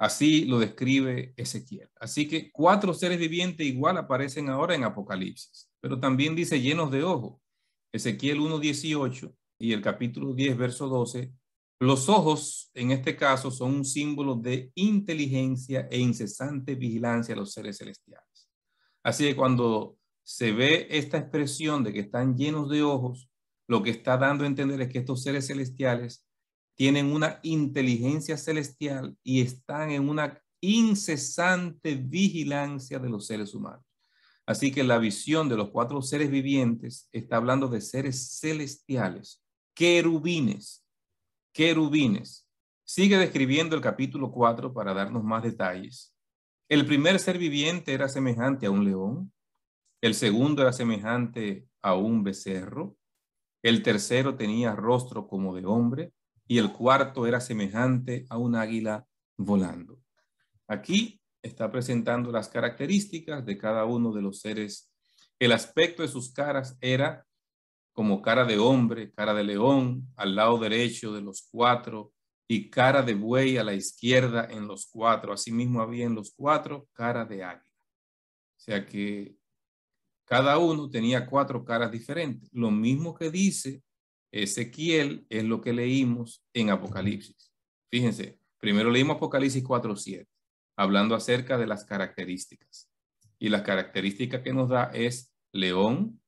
Así lo describe Ezequiel. Así que cuatro seres vivientes igual aparecen ahora en Apocalipsis, pero también dice llenos de ojos. Ezequiel 1.18 y el capítulo 10, verso 12, los ojos en este caso son un símbolo de inteligencia e incesante vigilancia de los seres celestiales. Así que cuando se ve esta expresión de que están llenos de ojos, lo que está dando a entender es que estos seres celestiales tienen una inteligencia celestial y están en una incesante vigilancia de los seres humanos. Así que la visión de los cuatro seres vivientes está hablando de seres celestiales, querubines, querubines. Sigue describiendo el capítulo 4 para darnos más detalles. El primer ser viviente era semejante a un león, el segundo era semejante a un becerro, el tercero tenía rostro como de hombre y el cuarto era semejante a un águila volando. Aquí está presentando las características de cada uno de los seres. El aspecto de sus caras era como cara de hombre, cara de león al lado derecho de los cuatro y cara de buey a la izquierda en los cuatro. Asimismo había en los cuatro cara de águila. O sea que cada uno tenía cuatro caras diferentes. Lo mismo que dice Ezequiel es lo que leímos en Apocalipsis. Fíjense, primero leímos Apocalipsis 4.7 hablando acerca de las características. Y las características que nos da es león,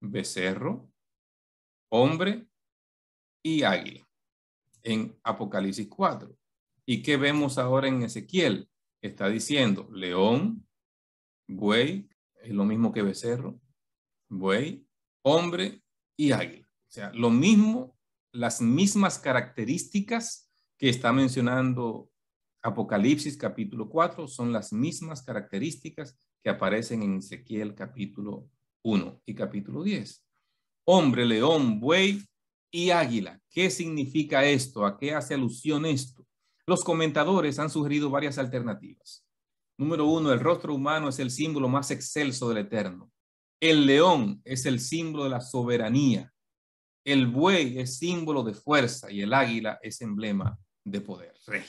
becerro, hombre y águila en Apocalipsis 4. ¿Y qué vemos ahora en Ezequiel? Está diciendo león, buey, es lo mismo que becerro, buey, hombre y águila. O sea, lo mismo, las mismas características que está mencionando Apocalipsis capítulo 4 son las mismas características que aparecen en Ezequiel capítulo 1 y capítulo 10. Hombre, león, buey y águila. ¿Qué significa esto? ¿A qué hace alusión esto? Los comentadores han sugerido varias alternativas. Número uno, el rostro humano es el símbolo más excelso del eterno. El león es el símbolo de la soberanía. El buey es símbolo de fuerza y el águila es emblema de poder, rey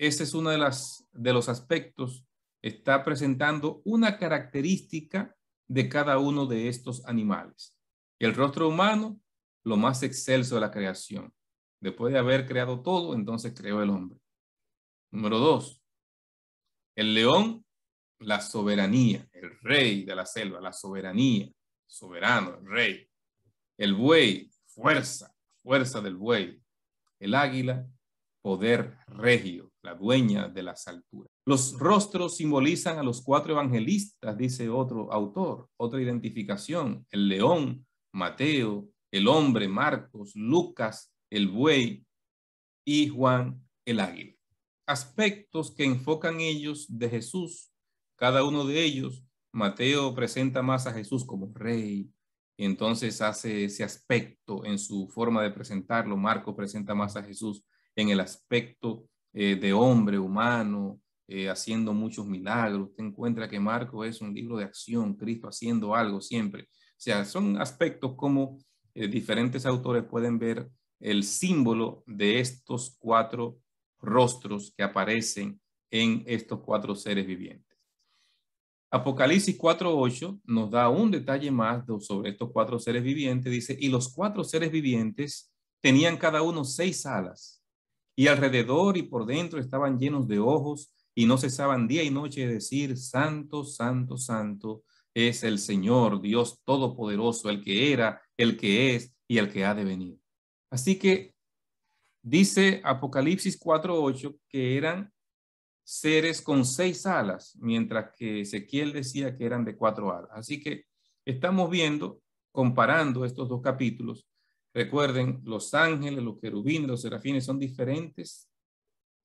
este es uno de, las, de los aspectos, está presentando una característica de cada uno de estos animales. El rostro humano, lo más excelso de la creación. Después de haber creado todo, entonces creó el hombre. Número dos, el león, la soberanía, el rey de la selva, la soberanía, soberano, el rey. El buey, fuerza, fuerza del buey. El águila, poder regio la dueña de las alturas. Los rostros simbolizan a los cuatro evangelistas, dice otro autor, otra identificación, el león, Mateo, el hombre, Marcos, Lucas, el buey y Juan, el águila. Aspectos que enfocan ellos de Jesús, cada uno de ellos, Mateo presenta más a Jesús como rey, y entonces hace ese aspecto en su forma de presentarlo, Marcos presenta más a Jesús en el aspecto eh, de hombre humano, eh, haciendo muchos milagros. Usted encuentra que Marco es un libro de acción, Cristo haciendo algo siempre. O sea, son aspectos como eh, diferentes autores pueden ver el símbolo de estos cuatro rostros que aparecen en estos cuatro seres vivientes. Apocalipsis 4.8 nos da un detalle más sobre estos cuatro seres vivientes. Dice, y los cuatro seres vivientes tenían cada uno seis alas y alrededor y por dentro estaban llenos de ojos y no cesaban día y noche de decir, Santo, Santo, Santo es el Señor, Dios Todopoderoso, el que era, el que es y el que ha de venir. Así que dice Apocalipsis 4.8 que eran seres con seis alas, mientras que Ezequiel decía que eran de cuatro alas. Así que estamos viendo, comparando estos dos capítulos, Recuerden, los ángeles, los querubines, los serafines son diferentes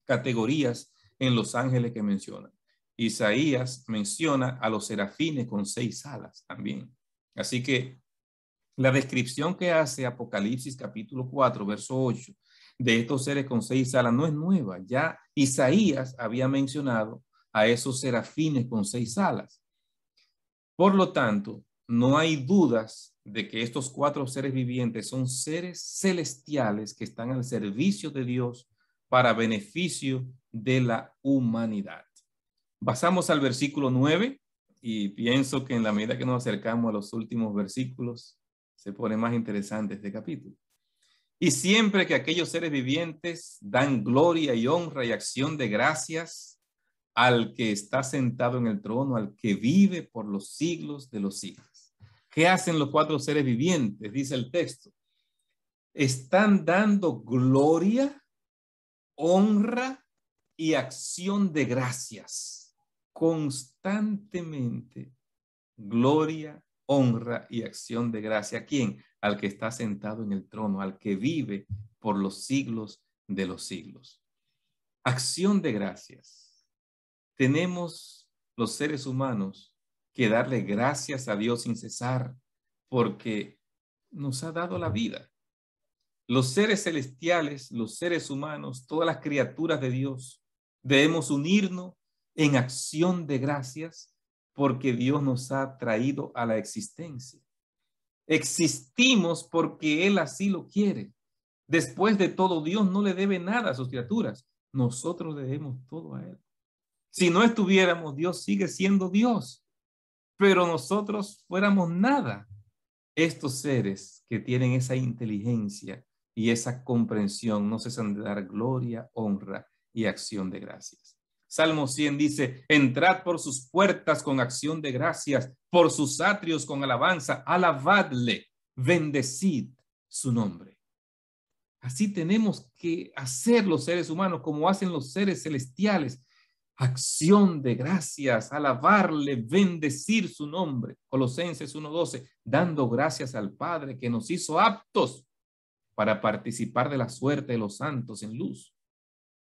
categorías en los ángeles que menciona. Isaías menciona a los serafines con seis alas también. Así que la descripción que hace Apocalipsis capítulo 4, verso 8, de estos seres con seis alas no es nueva. Ya Isaías había mencionado a esos serafines con seis alas. Por lo tanto, no hay dudas de que estos cuatro seres vivientes son seres celestiales que están al servicio de Dios para beneficio de la humanidad. Pasamos al versículo 9 y pienso que en la medida que nos acercamos a los últimos versículos, se pone más interesante este capítulo. Y siempre que aquellos seres vivientes dan gloria y honra y acción de gracias al que está sentado en el trono, al que vive por los siglos de los siglos. ¿Qué hacen los cuatro seres vivientes? Dice el texto. Están dando gloria, honra y acción de gracias constantemente. Gloria, honra y acción de gracias. ¿A quién? Al que está sentado en el trono, al que vive por los siglos de los siglos. Acción de gracias. Tenemos los seres humanos que darle gracias a Dios sin cesar, porque nos ha dado la vida. Los seres celestiales, los seres humanos, todas las criaturas de Dios, debemos unirnos en acción de gracias porque Dios nos ha traído a la existencia. Existimos porque Él así lo quiere. Después de todo, Dios no le debe nada a sus criaturas. Nosotros debemos todo a Él. Si no estuviéramos, Dios sigue siendo Dios pero nosotros fuéramos nada. Estos seres que tienen esa inteligencia y esa comprensión no cesan de dar gloria, honra y acción de gracias. Salmo 100 dice, entrad por sus puertas con acción de gracias, por sus atrios con alabanza, alabadle, bendecid su nombre. Así tenemos que hacer los seres humanos como hacen los seres celestiales, acción de gracias, alabarle, bendecir su nombre. Colosenses 1.12, dando gracias al Padre que nos hizo aptos para participar de la suerte de los santos en luz.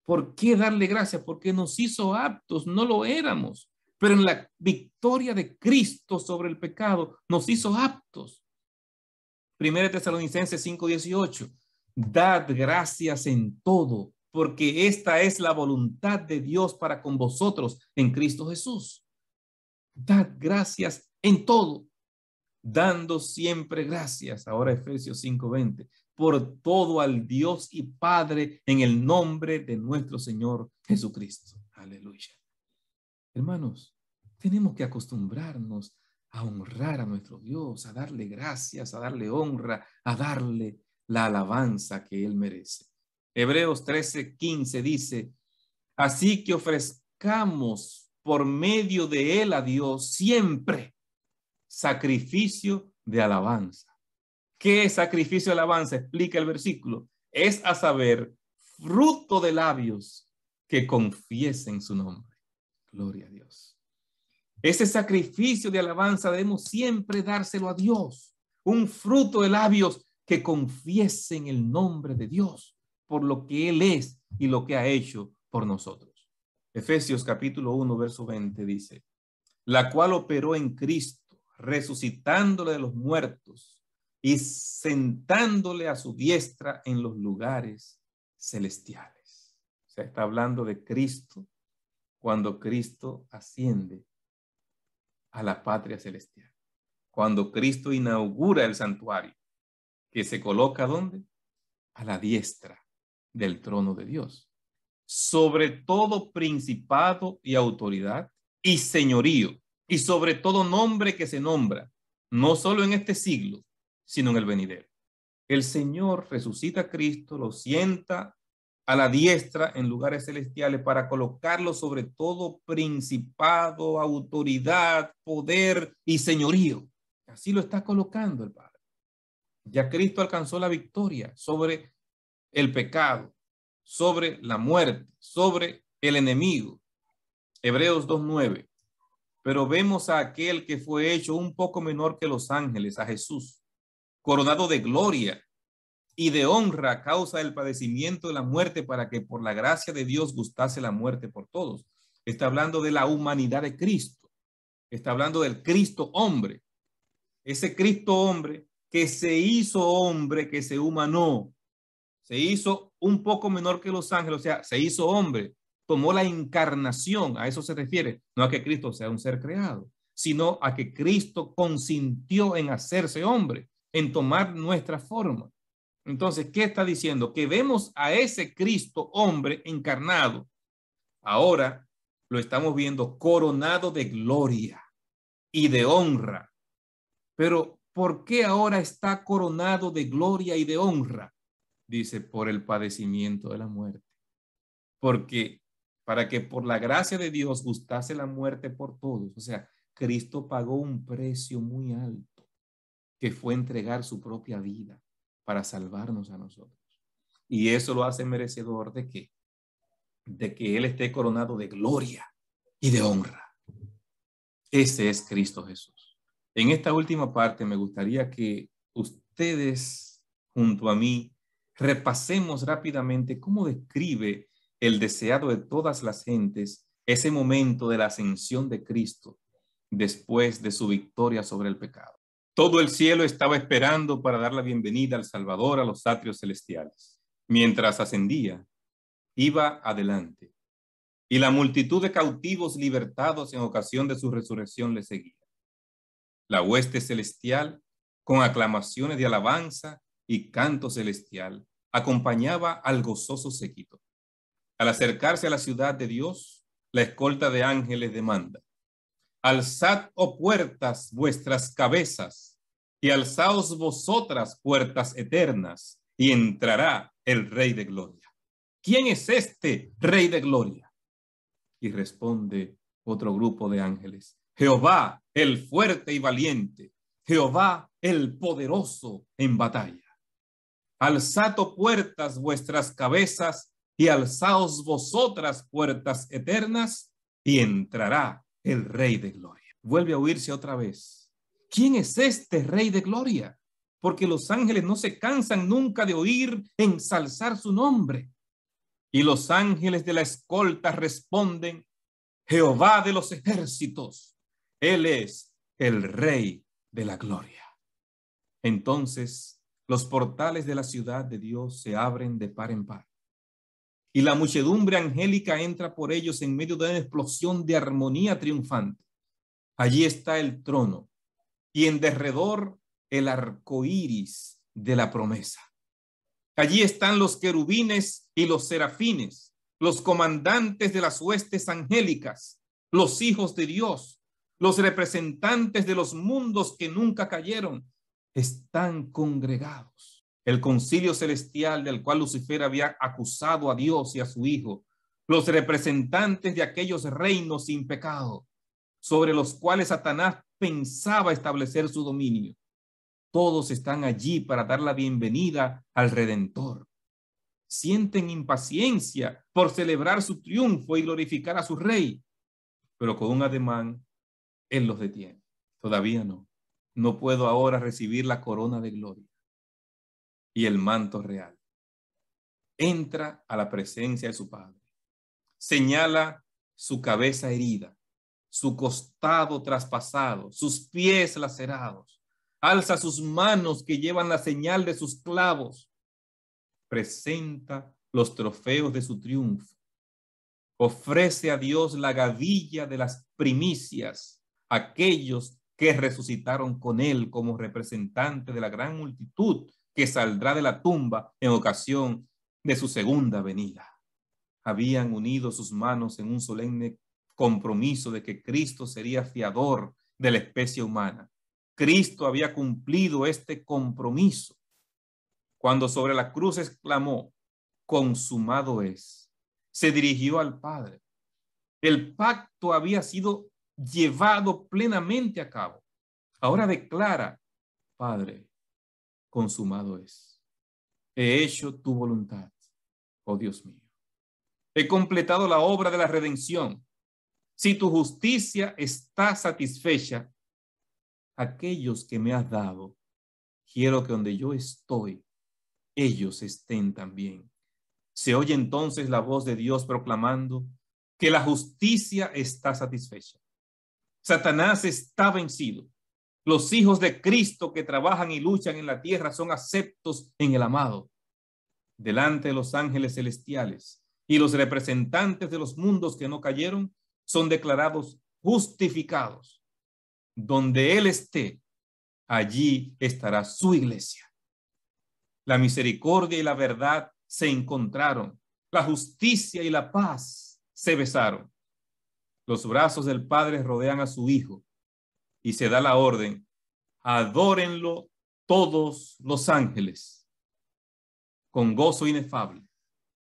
¿Por qué darle gracias? Porque nos hizo aptos, no lo éramos, pero en la victoria de Cristo sobre el pecado nos hizo aptos. Primera Tesalonicenses 5.18, dad gracias en todo porque esta es la voluntad de Dios para con vosotros en Cristo Jesús. Dad gracias en todo, dando siempre gracias, ahora Efesios 5:20, por todo al Dios y Padre en el nombre de nuestro Señor Jesucristo. Aleluya. Hermanos, tenemos que acostumbrarnos a honrar a nuestro Dios, a darle gracias, a darle honra, a darle la alabanza que Él merece. Hebreos 13, 15 dice, así que ofrezcamos por medio de él a Dios siempre sacrificio de alabanza. ¿Qué sacrificio de alabanza? Explica el versículo. Es a saber, fruto de labios que confiesen su nombre. Gloria a Dios. Ese sacrificio de alabanza debemos siempre dárselo a Dios. Un fruto de labios que confiesen el nombre de Dios por lo que Él es y lo que ha hecho por nosotros. Efesios capítulo 1, verso 20 dice, la cual operó en Cristo, resucitándole de los muertos y sentándole a su diestra en los lugares celestiales. O sea, está hablando de Cristo cuando Cristo asciende a la patria celestial, cuando Cristo inaugura el santuario, que se coloca ¿dónde? A la diestra del trono de Dios, sobre todo principado y autoridad y señorío, y sobre todo nombre que se nombra, no solo en este siglo, sino en el venidero. El Señor resucita a Cristo, lo sienta a la diestra en lugares celestiales para colocarlo sobre todo principado, autoridad, poder y señorío. Así lo está colocando el Padre. Ya Cristo alcanzó la victoria sobre el pecado, sobre la muerte, sobre el enemigo. Hebreos 2.9. Pero vemos a aquel que fue hecho un poco menor que los ángeles, a Jesús, coronado de gloria y de honra a causa del padecimiento de la muerte para que por la gracia de Dios gustase la muerte por todos. Está hablando de la humanidad de Cristo. Está hablando del Cristo hombre. Ese Cristo hombre que se hizo hombre, que se humanó, se hizo un poco menor que los ángeles, o sea, se hizo hombre, tomó la encarnación, a eso se refiere, no a que Cristo sea un ser creado, sino a que Cristo consintió en hacerse hombre, en tomar nuestra forma. Entonces, ¿qué está diciendo? Que vemos a ese Cristo hombre encarnado. Ahora lo estamos viendo coronado de gloria y de honra. Pero, ¿por qué ahora está coronado de gloria y de honra? dice, por el padecimiento de la muerte. Porque para que por la gracia de Dios gustase la muerte por todos, o sea, Cristo pagó un precio muy alto, que fue entregar su propia vida para salvarnos a nosotros. Y eso lo hace merecedor de que de que él esté coronado de gloria y de honra. Ese es Cristo Jesús. En esta última parte me gustaría que ustedes junto a mí repasemos rápidamente cómo describe el deseado de todas las gentes ese momento de la ascensión de Cristo después de su victoria sobre el pecado. Todo el cielo estaba esperando para dar la bienvenida al Salvador a los atrios celestiales. Mientras ascendía, iba adelante, y la multitud de cautivos libertados en ocasión de su resurrección le seguía. La hueste celestial, con aclamaciones de alabanza, y canto celestial acompañaba al gozoso séquito. Al acercarse a la ciudad de Dios, la escolta de ángeles demanda, alzad, oh puertas, vuestras cabezas, y alzaos vosotras puertas eternas, y entrará el Rey de Gloria. ¿Quién es este Rey de Gloria? Y responde otro grupo de ángeles, Jehová el fuerte y valiente, Jehová el poderoso en batalla alzad puertas vuestras cabezas y alzaos vosotras puertas eternas y entrará el Rey de Gloria. Vuelve a oírse otra vez. ¿Quién es este Rey de Gloria? Porque los ángeles no se cansan nunca de oír ensalzar su nombre. Y los ángeles de la escolta responden, Jehová de los ejércitos, Él es el Rey de la Gloria. Entonces los portales de la ciudad de Dios se abren de par en par. Y la muchedumbre angélica entra por ellos en medio de una explosión de armonía triunfante. Allí está el trono y en derredor el arco iris de la promesa. Allí están los querubines y los serafines, los comandantes de las huestes angélicas, los hijos de Dios, los representantes de los mundos que nunca cayeron, están congregados. El concilio celestial del cual Lucifer había acusado a Dios y a su Hijo, los representantes de aquellos reinos sin pecado, sobre los cuales Satanás pensaba establecer su dominio. Todos están allí para dar la bienvenida al Redentor. Sienten impaciencia por celebrar su triunfo y glorificar a su rey, pero con un ademán, Él los detiene. Todavía no no puedo ahora recibir la corona de gloria y el manto real. Entra a la presencia de su Padre. Señala su cabeza herida, su costado traspasado, sus pies lacerados. Alza sus manos que llevan la señal de sus clavos. Presenta los trofeos de su triunfo. Ofrece a Dios la gavilla de las primicias, aquellos que resucitaron con él como representante de la gran multitud que saldrá de la tumba en ocasión de su segunda venida. Habían unido sus manos en un solemne compromiso de que Cristo sería fiador de la especie humana. Cristo había cumplido este compromiso cuando sobre la cruz exclamó, consumado es. Se dirigió al Padre. El pacto había sido llevado plenamente a cabo. Ahora declara, Padre, consumado es. He hecho tu voluntad, oh Dios mío. He completado la obra de la redención. Si tu justicia está satisfecha, aquellos que me has dado, quiero que donde yo estoy, ellos estén también. Se oye entonces la voz de Dios proclamando que la justicia está satisfecha. Satanás está vencido. Los hijos de Cristo que trabajan y luchan en la tierra son aceptos en el amado, delante de los ángeles celestiales. Y los representantes de los mundos que no cayeron son declarados justificados. Donde Él esté, allí estará su iglesia. La misericordia y la verdad se encontraron. La justicia y la paz se besaron. Los brazos del Padre rodean a su Hijo y se da la orden, adórenlo todos los ángeles con gozo inefable.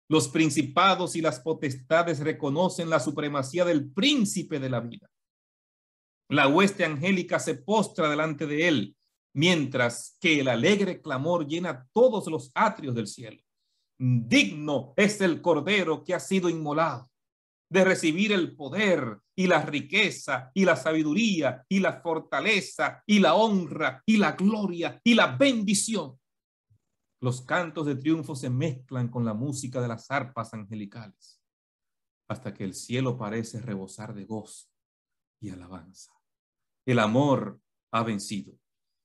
Los principados y las potestades reconocen la supremacía del príncipe de la vida. La hueste angélica se postra delante de él, mientras que el alegre clamor llena todos los atrios del cielo. Digno es el cordero que ha sido inmolado de recibir el poder y la riqueza y la sabiduría y la fortaleza y la honra y la gloria y la bendición. Los cantos de triunfo se mezclan con la música de las arpas angelicales hasta que el cielo parece rebosar de gozo y alabanza. El amor ha vencido.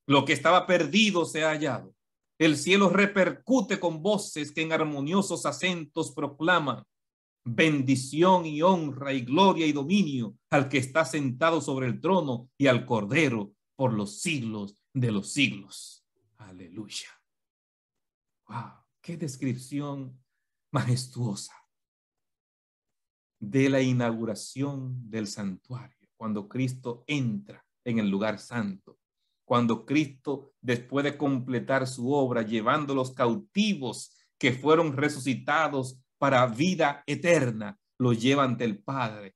Lo que estaba perdido se ha hallado. El cielo repercute con voces que en armoniosos acentos proclaman Bendición y honra y gloria y dominio al que está sentado sobre el trono y al Cordero por los siglos de los siglos. Aleluya. Wow, qué descripción majestuosa de la inauguración del santuario, cuando Cristo entra en el lugar santo, cuando Cristo, después de completar su obra, llevando los cautivos que fueron resucitados para vida eterna, lo lleva ante el Padre.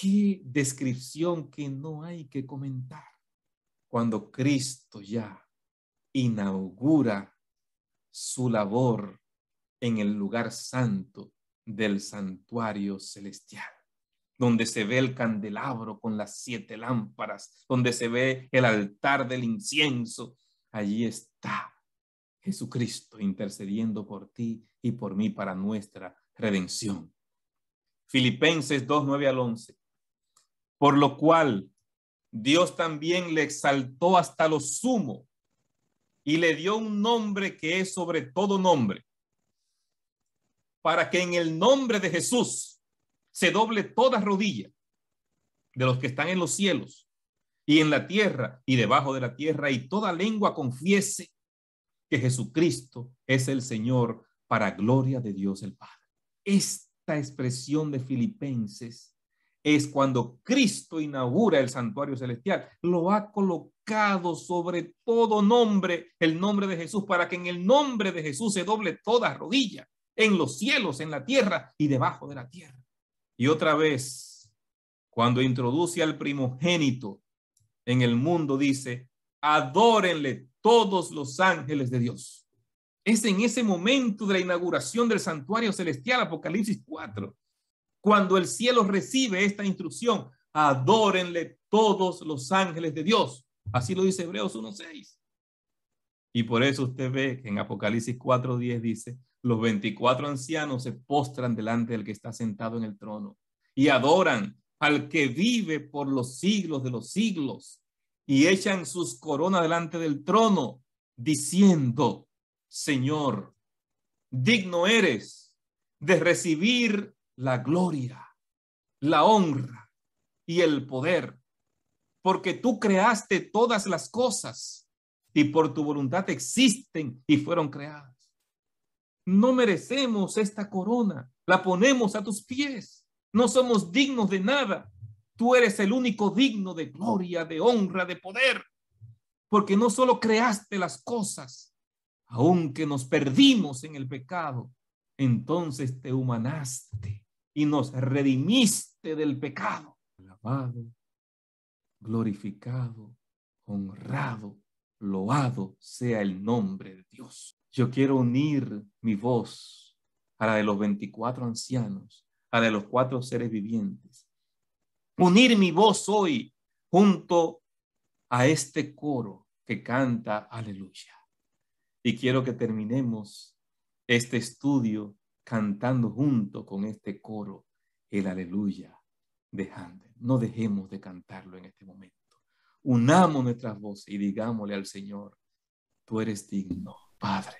Qué descripción que no hay que comentar cuando Cristo ya inaugura su labor en el lugar santo del santuario celestial, donde se ve el candelabro con las siete lámparas, donde se ve el altar del incienso. Allí está Jesucristo intercediendo por ti y por mí para nuestra redención. Filipenses 2, 9 al 11. Por lo cual Dios también le exaltó hasta lo sumo y le dio un nombre que es sobre todo nombre, para que en el nombre de Jesús se doble toda rodilla de los que están en los cielos y en la tierra y debajo de la tierra y toda lengua confiese que Jesucristo es el Señor para gloria de Dios el Padre. Esta expresión de Filipenses es cuando Cristo inaugura el santuario celestial. Lo ha colocado sobre todo nombre, el nombre de Jesús, para que en el nombre de Jesús se doble toda rodilla, en los cielos, en la tierra y debajo de la tierra. Y otra vez, cuando introduce al primogénito en el mundo, dice, adórenle todos los ángeles de Dios. Es en ese momento de la inauguración del santuario celestial, Apocalipsis 4, cuando el cielo recibe esta instrucción, adórenle todos los ángeles de Dios. Así lo dice Hebreos 1.6. Y por eso usted ve que en Apocalipsis 4.10 dice, los 24 ancianos se postran delante del que está sentado en el trono y adoran al que vive por los siglos de los siglos y echan sus coronas delante del trono, diciendo, Señor, digno eres de recibir la gloria, la honra y el poder, porque tú creaste todas las cosas y por tu voluntad existen y fueron creadas. No merecemos esta corona, la ponemos a tus pies, no somos dignos de nada, Tú eres el único digno de gloria, de honra, de poder, porque no solo creaste las cosas, aunque nos perdimos en el pecado, entonces te humanaste y nos redimiste del pecado. Alabado, glorificado, honrado, loado sea el nombre de Dios. Yo quiero unir mi voz a la de los 24 ancianos, a la de los cuatro seres vivientes unir mi voz hoy junto a este coro que canta aleluya. Y quiero que terminemos este estudio cantando junto con este coro el aleluya de No dejemos de cantarlo en este momento. Unamos nuestras voces y digámosle al Señor, tú eres digno, Padre.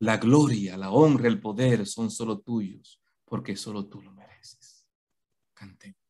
La gloria, la honra, el poder son solo tuyos, porque solo tú lo mereces. Cantemos.